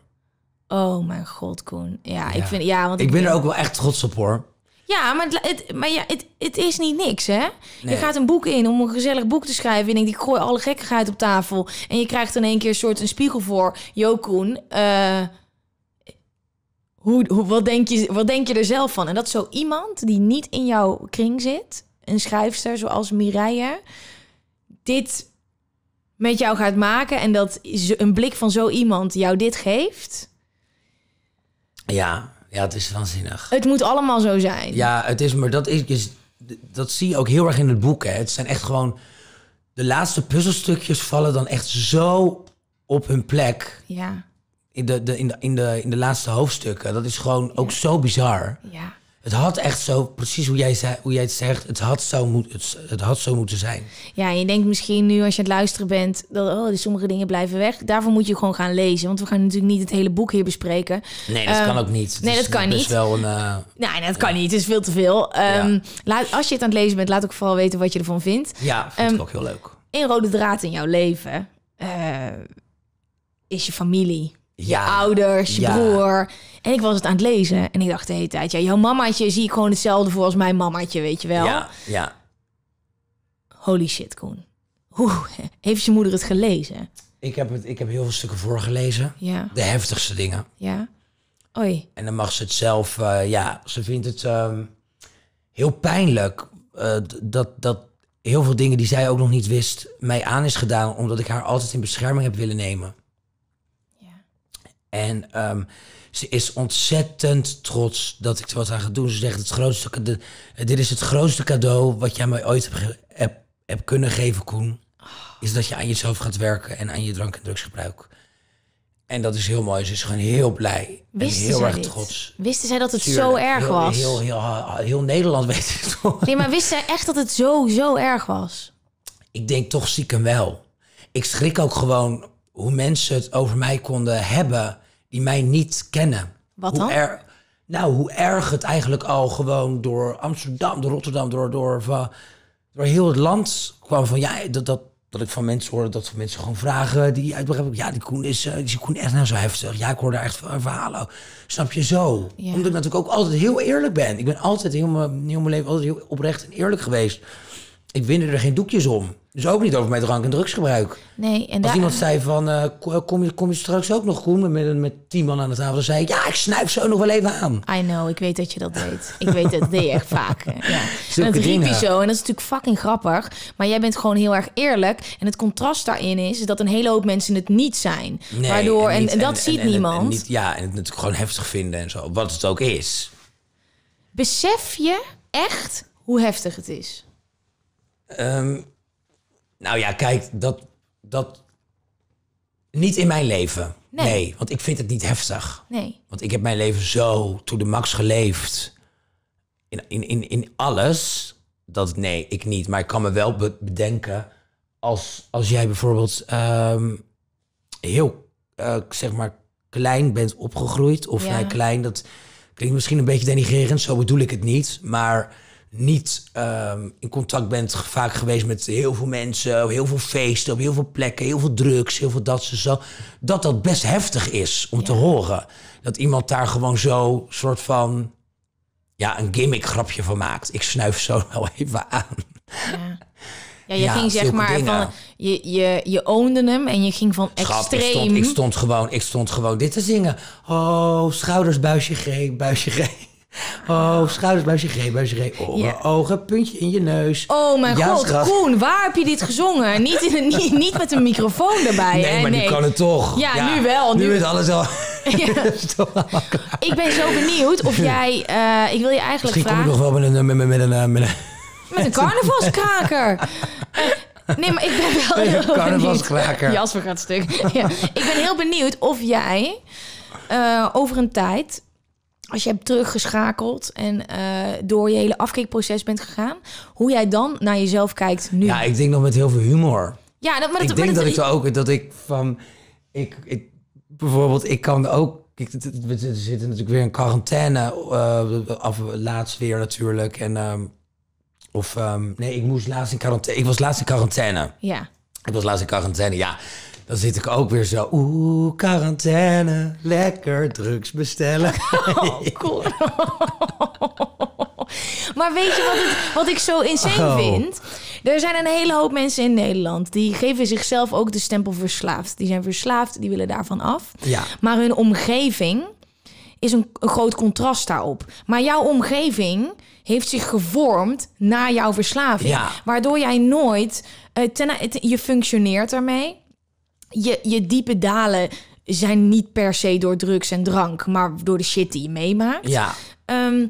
Oh mijn god, Koen. Ja, ik vind ja, want ik ben er ook wel echt trots op hoor. Ja, maar, het, maar ja, het, het, is niet niks, hè? Je gaat een boek in om een gezellig boek te schrijven. En ik denk, ik gooi alle gekkigheid op tafel. En je krijgt in één keer een soort een spiegel voor. Jokoen. Eh, hoe, hoe, wat, denk je, wat denk je er zelf van? En dat zo iemand die niet in jouw kring zit, een schrijfster zoals Mireille, dit met jou gaat maken en dat een blik van zo iemand jou dit geeft. Ja, ja, het is waanzinnig. Het moet allemaal zo zijn. Ja, het is, maar dat, is, dat zie je ook heel erg in het boek. Hè. Het zijn echt gewoon. De laatste puzzelstukjes vallen dan echt zo op hun plek. Ja. In de, in de, in de, in de laatste hoofdstukken. Dat is gewoon ook zo bizar. Ja het had echt zo, precies hoe jij, zei, hoe jij het zegt, het had, zo moet, het, had zo moeten zijn. Ja, je denkt misschien nu als je aan het luisteren bent, dat oh, sommige dingen blijven weg. Daarvoor moet je gewoon gaan lezen, want we gaan natuurlijk niet het hele boek hier bespreken. Nee, dat kan ehm, ook niet. Eh, nee, dat kan niet. is Wel een, uh, nee, dat kan niet. Het is veel te veel. Ehm, laat, als je het aan het lezen bent, laat ook vooral weten wat je ervan vindt. Ja, vind um, ik ehm, ook heel leuk. Een rode draad in jouw leven eh, is je familie ja. je ouders, je broer. En ik was het aan het lezen en ik dacht de hele tijd, ja, jouw mamaatje zie ik gewoon hetzelfde voor als mijn mamaatje, weet je wel. Ja, ja. Holy shit, Koen. heeft je moeder het gelezen? Ik heb, het, ik heb heel veel stukken voorgelezen. De heftigste dingen. Ja. Oei. En dan mag ze het zelf, eh, ja, ze vindt het ehm, heel pijnlijk eh, dat, dat heel veel dingen die zij ook nog niet wist, mij aan is gedaan, omdat ik haar altijd in bescherming heb willen nemen. En ehm, ze is ontzettend trots dat ik wat aan ga doen. Ze zegt, het grootste, de, dit is het grootste cadeau wat jij mij ooit hebt, heb, heb kunnen geven, Koen. Is dat je aan jezelf gaat werken en aan je drank- en drugsgebruik. En dat is heel mooi. Ze is gewoon heel blij. en heel erg trots. Wisten zij dat het zo erg was? Heel, heel, Nederland weet het [laughs] toch. Nee, maar wisten zij echt dat het zo, zo erg was? Ik denk toch ziek en wel. Ik schrik ook gewoon hoe mensen het over mij konden hebben die mij niet kennen. Wat dan? Hoe er, nou, hoe erg het eigenlijk al gewoon door Amsterdam, door Rotterdam, door, door, door, heel het land kwam van ja, dat, dat, dat ik van mensen hoorde dat van mensen gewoon vragen die ik Ja, die Koen is, eh, die Koen echt nou zo heftig. Ja, ik hoor daar echt verhalen. Snap je zo? Omdat ik natuurlijk ook altijd heel eerlijk ben. Ik ben altijd in mijn, heel mijn leven altijd heel oprecht en eerlijk geweest. Ik win er geen doekjes om. Dus ook niet over mijn drank- en drugsgebruik. Nee, en Als iemand zei van, uh, kom, je, kom je straks ook nog, groen met, met tien man aan de tafel... dan zei ja, ik snuif zo nog wel even aan. I know, ik weet dat je dat deed. Ik weet dat, deed je echt vaak. Ja. En dat riep je zo, en dat is natuurlijk fucking grappig. Maar jij bent gewoon heel erg eerlijk. En het contrast daarin is dat een hele hoop mensen het niet zijn. Waardoor, en, dat ziet niemand. ja, en het natuurlijk gewoon heftig vinden en zo, wat het ook is. Besef je echt hoe heftig het is? Ehm, nou ja, kijk, dat, dat niet in mijn leven. Nee. want ik vind het niet heftig. Nee. Want ik heb mijn leven zo to de max geleefd. In, in, in, in alles. Dat nee, ik niet. Maar ik kan me wel bedenken. Als, als jij bijvoorbeeld ehm, heel, uh, zeg maar, klein bent opgegroeid. Of ja. klein, dat klinkt misschien een beetje denigrerend. Zo bedoel ik het niet. Maar niet ehm, in contact bent vaak geweest met heel veel mensen, heel veel feesten, op heel veel plekken, heel veel drugs, heel veel dat ze zo, dat dat best heftig is om te horen. Dat iemand daar gewoon zo soort van ja, een gimmick grapje van maakt. Ik snuif zo [laughs] wel even aan. Ja. Ja, je ging zeg maar van je, je, je oonde hem en je ging van echt. extreem. Ik stond, gewoon, ik stond gewoon dit te zingen. Oh, schouders buisje G, buisje G. Oh, schouders, buisje, G, buisje, G. Oh, ja. ogen, puntje in je neus. Oh mijn god, groen. waar heb je dit gezongen? niet, in, niet, [laughs] niet met een microfoon erbij. Nee, hè? maar nee. nu kan het toch. Ja, nu wel. Nu, nu is alles al... [laughs] [laughs] ik ben zo benieuwd of jij... Uh, ik wil je eigenlijk Misschien vragen... Misschien kom ik nog wel met een... Eh, met, eh, met, een, met een, met een carnavalskraker. Nee, maar ik ben wel heel benieuwd. Carnavalskraker. Jasper gaat stuk. Ik ben heel benieuwd of jij uh, over een tijd als je hebt teruggeschakeld en eh, door je hele afkeerproces bent gegaan, hoe jij dan naar jezelf kijkt nu? Ja, ik denk nog met heel veel humor. Ja, dat, maar dat, ik denk dat, ik zo ook dat ik van ik, ik bijvoorbeeld ik kan ook ik, we zitten natuurlijk weer in quarantaine uh, af, laatst weer natuurlijk en ehm, of ehm, nee, ik moest laatst in quarantaine. Ik was laatst in quarantaine. Ja. Ik was laatst in quarantaine. Ja dan zit ik ook weer zo, oeh, quarantaine, lekker drugs bestellen. [laughs] Oh, maar weet je wat, het, wat ik zo insane oh. vind? Er zijn een hele hoop mensen in Nederland die geven zichzelf ook de stempel verslaafd. Die zijn verslaafd, die willen daarvan af. Ja. Maar hun omgeving is een, groot contrast daarop. Maar jouw omgeving heeft zich gevormd na jouw verslaving. Waardoor jij nooit. Uh, je functioneert ermee je, je diepe dalen zijn niet per se door drugs en drank, maar door de shit die je meemaakt. Ja. Ehm,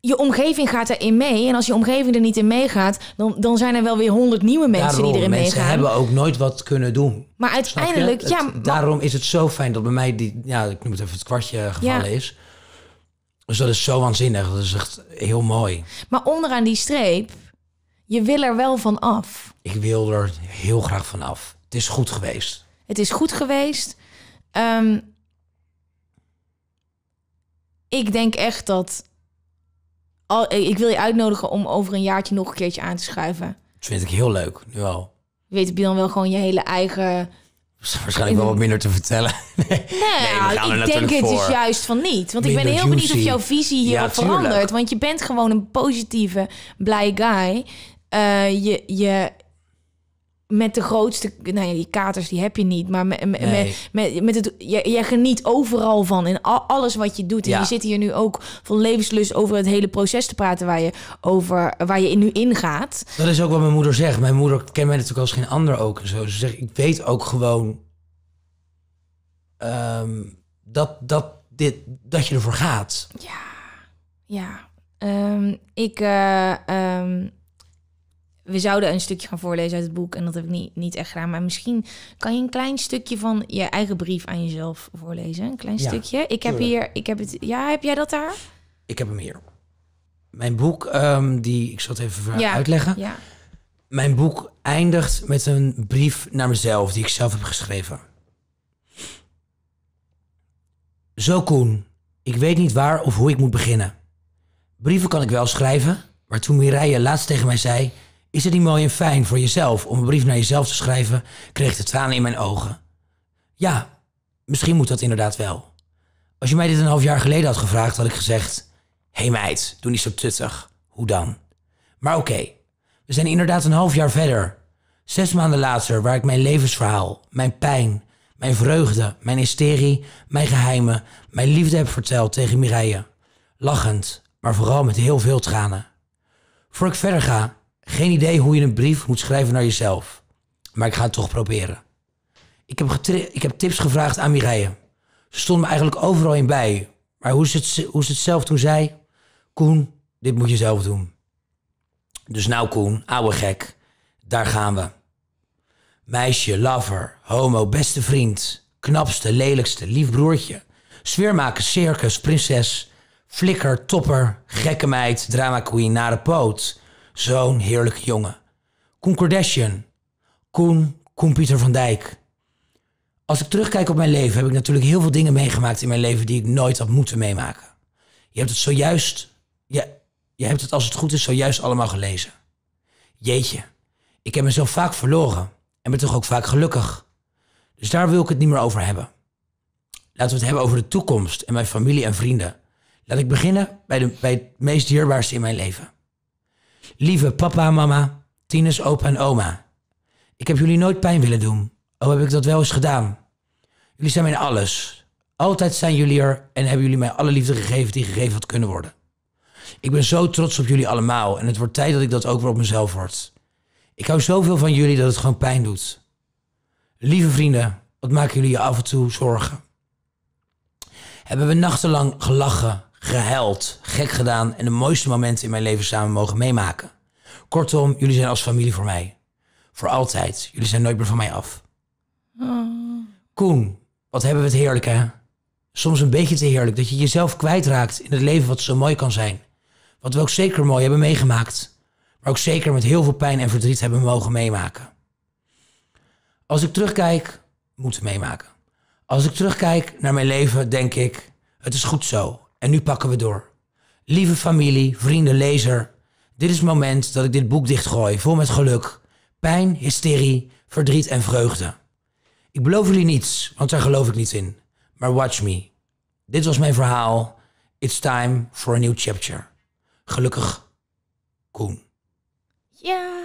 je omgeving gaat erin mee. En als je omgeving er niet in meegaat, dan, dan zijn er wel weer honderd nieuwe mensen die erin mensen meegaan. Mensen hebben ook nooit wat kunnen doen. Maar uiteindelijk, ja. daarom is het zo fijn dat bij mij die, ja, ik noem het even het kwartje gevallen ja. is. Dus dat is zo waanzinnig. Dat is echt heel mooi. Maar onderaan die streep, je wil er wel van af. Ik wil er heel graag van af. Het is goed geweest. Het is goed geweest. Ehm, ik denk echt dat. Al, ik wil je uitnodigen om over een jaartje nog een keertje aan te schuiven. Dat vind ik heel leuk, nu al. Weet je dan wel gewoon je hele eigen. Waarschijnlijk wel wat minder te vertellen. [laughs] Nee, nou, ik denk het is juist van niet. Want ik ben heel benieuwd of jouw visie hier ja, verandert. Want je bent gewoon een positieve, blij guy. Eh, je, je, met de grootste, nou ja, die katers die heb je niet, maar met, met, met, met het, jij, geniet overal van in al, alles wat je doet. En ja. je zit hier nu ook van levenslust over het hele proces te praten waar je over, waar je nu ingaat. Dat is ook wat mijn moeder zegt. Mijn moeder kent mij natuurlijk als geen ander ook zo. Ze zegt, ik weet ook gewoon ehm, dat, dat, dit, dat je ervoor gaat. Ja, ja. Ehm, ik. Eh, ehm, we zouden een stukje gaan voorlezen uit het boek en dat heb ik niet, niet echt gedaan. Maar misschien kan je een klein stukje van je eigen brief aan jezelf voorlezen. Een klein stukje. Ik heb hier, ik heb het. Ja, heb jij dat daar? Ik heb hem hier. Mijn boek, ehm, die ik zal het even uitleggen. Ja. Mijn boek eindigt met een brief naar mezelf die ik zelf heb geschreven. Zo Koen, ik weet niet waar of hoe ik moet beginnen. Brieven kan ik wel schrijven, maar toen Mireille laatst tegen mij zei is het niet mooi en fijn voor jezelf om een brief naar jezelf te schrijven? Kreeg de tranen in mijn ogen. Ja, misschien moet dat inderdaad wel. Als je mij dit een half jaar geleden had gevraagd, had ik gezegd: Hé hey meid, doe niet zo tuttig. Hoe dan? Maar oké, we zijn inderdaad een half jaar verder. Zes maanden later, waar ik mijn levensverhaal, mijn pijn, mijn vreugde, mijn hysterie, mijn geheimen, mijn liefde heb verteld tegen Mireille. Lachend, maar vooral met heel veel tranen. Voor ik verder ga, geen idee hoe je een brief moet schrijven naar jezelf. Maar ik ga het toch proberen. Ik heb, ik heb tips gevraagd aan Mireille. Ze stond me eigenlijk overal in bij. Maar hoe ze het, hoe het zelf toen zei... Koen, dit moet je zelf doen. Dus nou Koen, ouwe gek, daar gaan we. Meisje, lover, homo, beste vriend... knapste, lelijkste, lief broertje... sfeermaker, circus, prinses... flikker, topper, gekke meid, drama queen, nare poot... Zo'n heerlijke jongen. Koen Kardashian. Koen, Koen Pieter van Dijk. Als ik terugkijk op mijn leven heb ik natuurlijk heel veel dingen meegemaakt in mijn leven die ik nooit had moeten meemaken. Je hebt het zojuist, je, je hebt het als het goed is zojuist allemaal gelezen. Jeetje, ik heb mezelf vaak verloren en ben toch ook vaak gelukkig. Dus daar wil ik het niet meer over hebben. Laten we het hebben over de toekomst en mijn familie en vrienden. Laat ik beginnen bij, de, bij het meest dierbaarste in mijn leven. Lieve papa, mama, tieners, opa en oma. Ik heb jullie nooit pijn willen doen. Al heb ik dat wel eens gedaan. Jullie zijn mijn alles. Altijd zijn jullie er en hebben jullie mij alle liefde gegeven die gegeven had kunnen worden. Ik ben zo trots op jullie allemaal en het wordt tijd dat ik dat ook weer op mezelf word. Ik hou zoveel van jullie dat het gewoon pijn doet. Lieve vrienden, wat maken jullie je af en toe zorgen? Hebben we nachtenlang gelachen, gehuild, gek gedaan en de mooiste momenten in mijn leven samen mogen meemaken. Kortom, jullie zijn als familie voor mij. Voor altijd. Jullie zijn nooit meer van mij af. Oh. Koen, wat hebben we het heerlijk hè? Soms een beetje te heerlijk dat je jezelf kwijtraakt in het leven wat zo mooi kan zijn. Wat we ook zeker mooi hebben meegemaakt. Maar ook zeker met heel veel pijn en verdriet hebben mogen meemaken. Als ik terugkijk, moeten meemaken. Als ik terugkijk naar mijn leven, denk ik, het is goed zo. En nu pakken we door. Lieve familie, vrienden, lezer. Dit is het moment dat ik dit boek dichtgooi, vol met geluk, pijn, hysterie, verdriet en vreugde. Ik beloof jullie niets, want daar geloof ik niet in. Maar watch me. Dit was mijn verhaal. It's time for a new chapter. Gelukkig, Koen. Ja.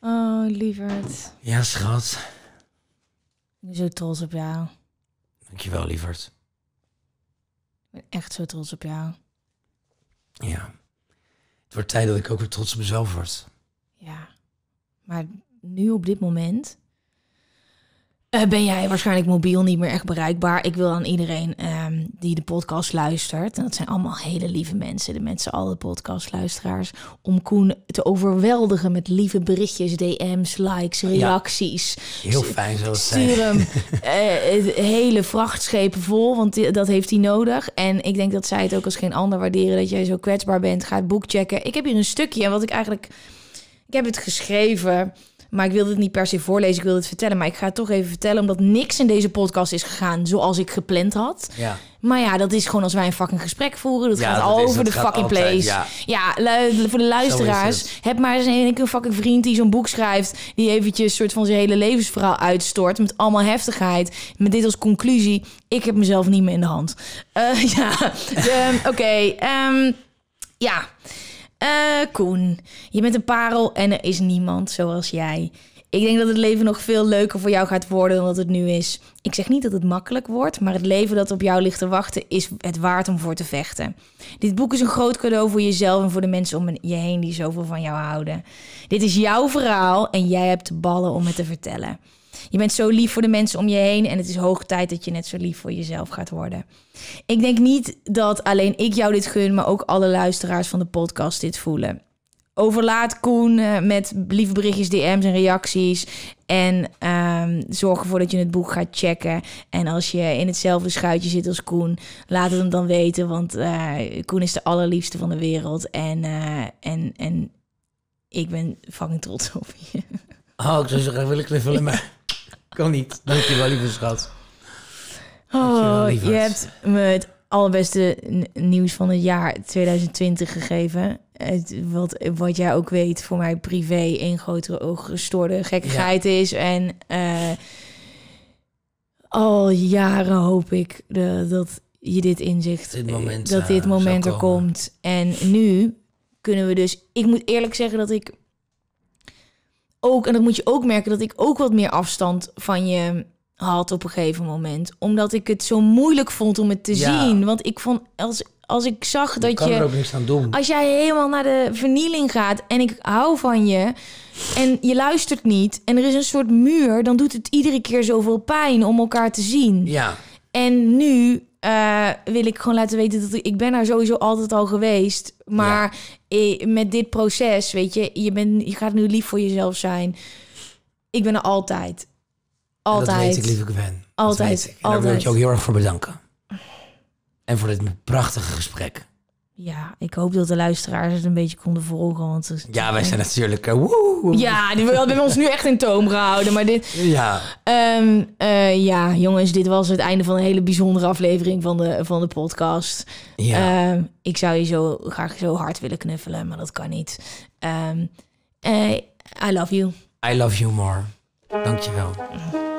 Oh, lieverd. Ja, schat. Ik zo trots op jou. Dankjewel, lieverd echt zo trots op jou. Ja. Het wordt tijd dat ik ook weer trots op mezelf word. Ja. Maar nu op dit moment eh, ben jij waarschijnlijk mobiel niet meer echt bereikbaar. Ik wil aan iedereen ehm, die de podcast luistert, en dat zijn allemaal hele lieve mensen, de mensen, alle podcastluisteraars, om Koen te overweldigen met lieve berichtjes, DM's, likes, reacties. Ja, heel fijn zo. Stuur hem uh, [laughs] hele vrachtschepen vol, want dat heeft hij nodig. En ik denk dat zij het ook als geen ander waarderen dat jij zo kwetsbaar bent. Gaat boekchecken. Ik heb hier een stukje en wat ik eigenlijk, ik heb het geschreven maar ik wilde het niet per se voorlezen, ik wilde het vertellen. Maar ik ga het toch even vertellen, omdat niks in deze podcast is gegaan zoals ik gepland had. Ja. Maar ja, dat is gewoon als wij een fucking gesprek voeren. Dat gaat over de fucking place. Ja, voor de luisteraars. Heb maar eens een, een fucking vriend die zo'n boek schrijft. Die eventjes soort van zijn hele levensverhaal uitstort. Met allemaal heftigheid. Met dit als conclusie. Ik heb mezelf niet meer in de hand. Eh, [laughs] ja, ehm, oké. Ehm, ja. Uh, Koen, je bent een parel en er is niemand zoals jij. Ik denk dat het leven nog veel leuker voor jou gaat worden dan dat het nu is. Ik zeg niet dat het makkelijk wordt, maar het leven dat op jou ligt te wachten is het waard om voor te vechten. Dit boek is een groot cadeau voor jezelf en voor de mensen om je heen die zoveel van jou houden. Dit is jouw verhaal en jij hebt de ballen om het te vertellen. Je bent zo lief voor de mensen om je heen en het is hoog tijd dat je net zo lief voor jezelf gaat worden. Ik denk niet dat alleen ik jou dit gun, maar ook alle luisteraars van de podcast dit voelen. Overlaat Koen eh, met lieve berichtjes, DM's en reacties. En ehm, zorg ervoor dat je het boek gaat checken. En als je in hetzelfde schuitje zit als Koen, laat het hem dan weten. Want uh, Koen is de allerliefste van de wereld. En, eh, en, en ik ben fucking trots op je. Oh, ik zou zeggen, ik weer knuffelen, maar kan niet. Dankjewel, lieve schat. oh, je hebt me het allerbeste nieuws van het jaar 2020 gegeven. Het, wat, wat jij ook weet, voor mij privé een grotere ooggestoorde gekkigheid is. En eh, al jaren hoop ik dat je dit inzicht, eh, moment, dat eh, dit moment er komt. En nu kunnen we dus, ik moet eerlijk zeggen dat ik ook, en dat moet je ook merken, dat ik ook wat meer afstand van je had op een gegeven moment. Omdat ik het zo moeilijk vond om het te zien. Want ik vond, als, als ik zag je dat kan je... er ook niks aan doen. Als jij helemaal naar de vernieling gaat en ik hou van je... en je luistert niet en er is een soort muur... dan doet het iedere keer zoveel pijn om elkaar te zien. Ja. En nu eh, wil ik gewoon laten weten dat ik, ben daar sowieso altijd al geweest. Maar eh, met dit proces, weet je, je, bent, je gaat nu lief voor jezelf zijn. Ik ben er altijd. Altijd. dat weet ik, ik ben. Altijd. En altijd. daar wil ik je ook heel erg voor bedanken. En voor dit prachtige gesprek. Ja, ik hoop dat de luisteraars het een beetje konden volgen. Want ja, wij zijn natuurlijk. Eh, woe, Ja, die willen ons nu echt in toom gehouden Maar dit. Ja. Ehm, eh, ja, jongens, dit was het einde van een hele bijzondere aflevering van de, van de podcast. Ja. Ehm, ik zou je zo graag zo hard willen knuffelen, maar dat kan niet. Ehm, eh, I love you. I love you more. Dankjewel. wel. Mhm.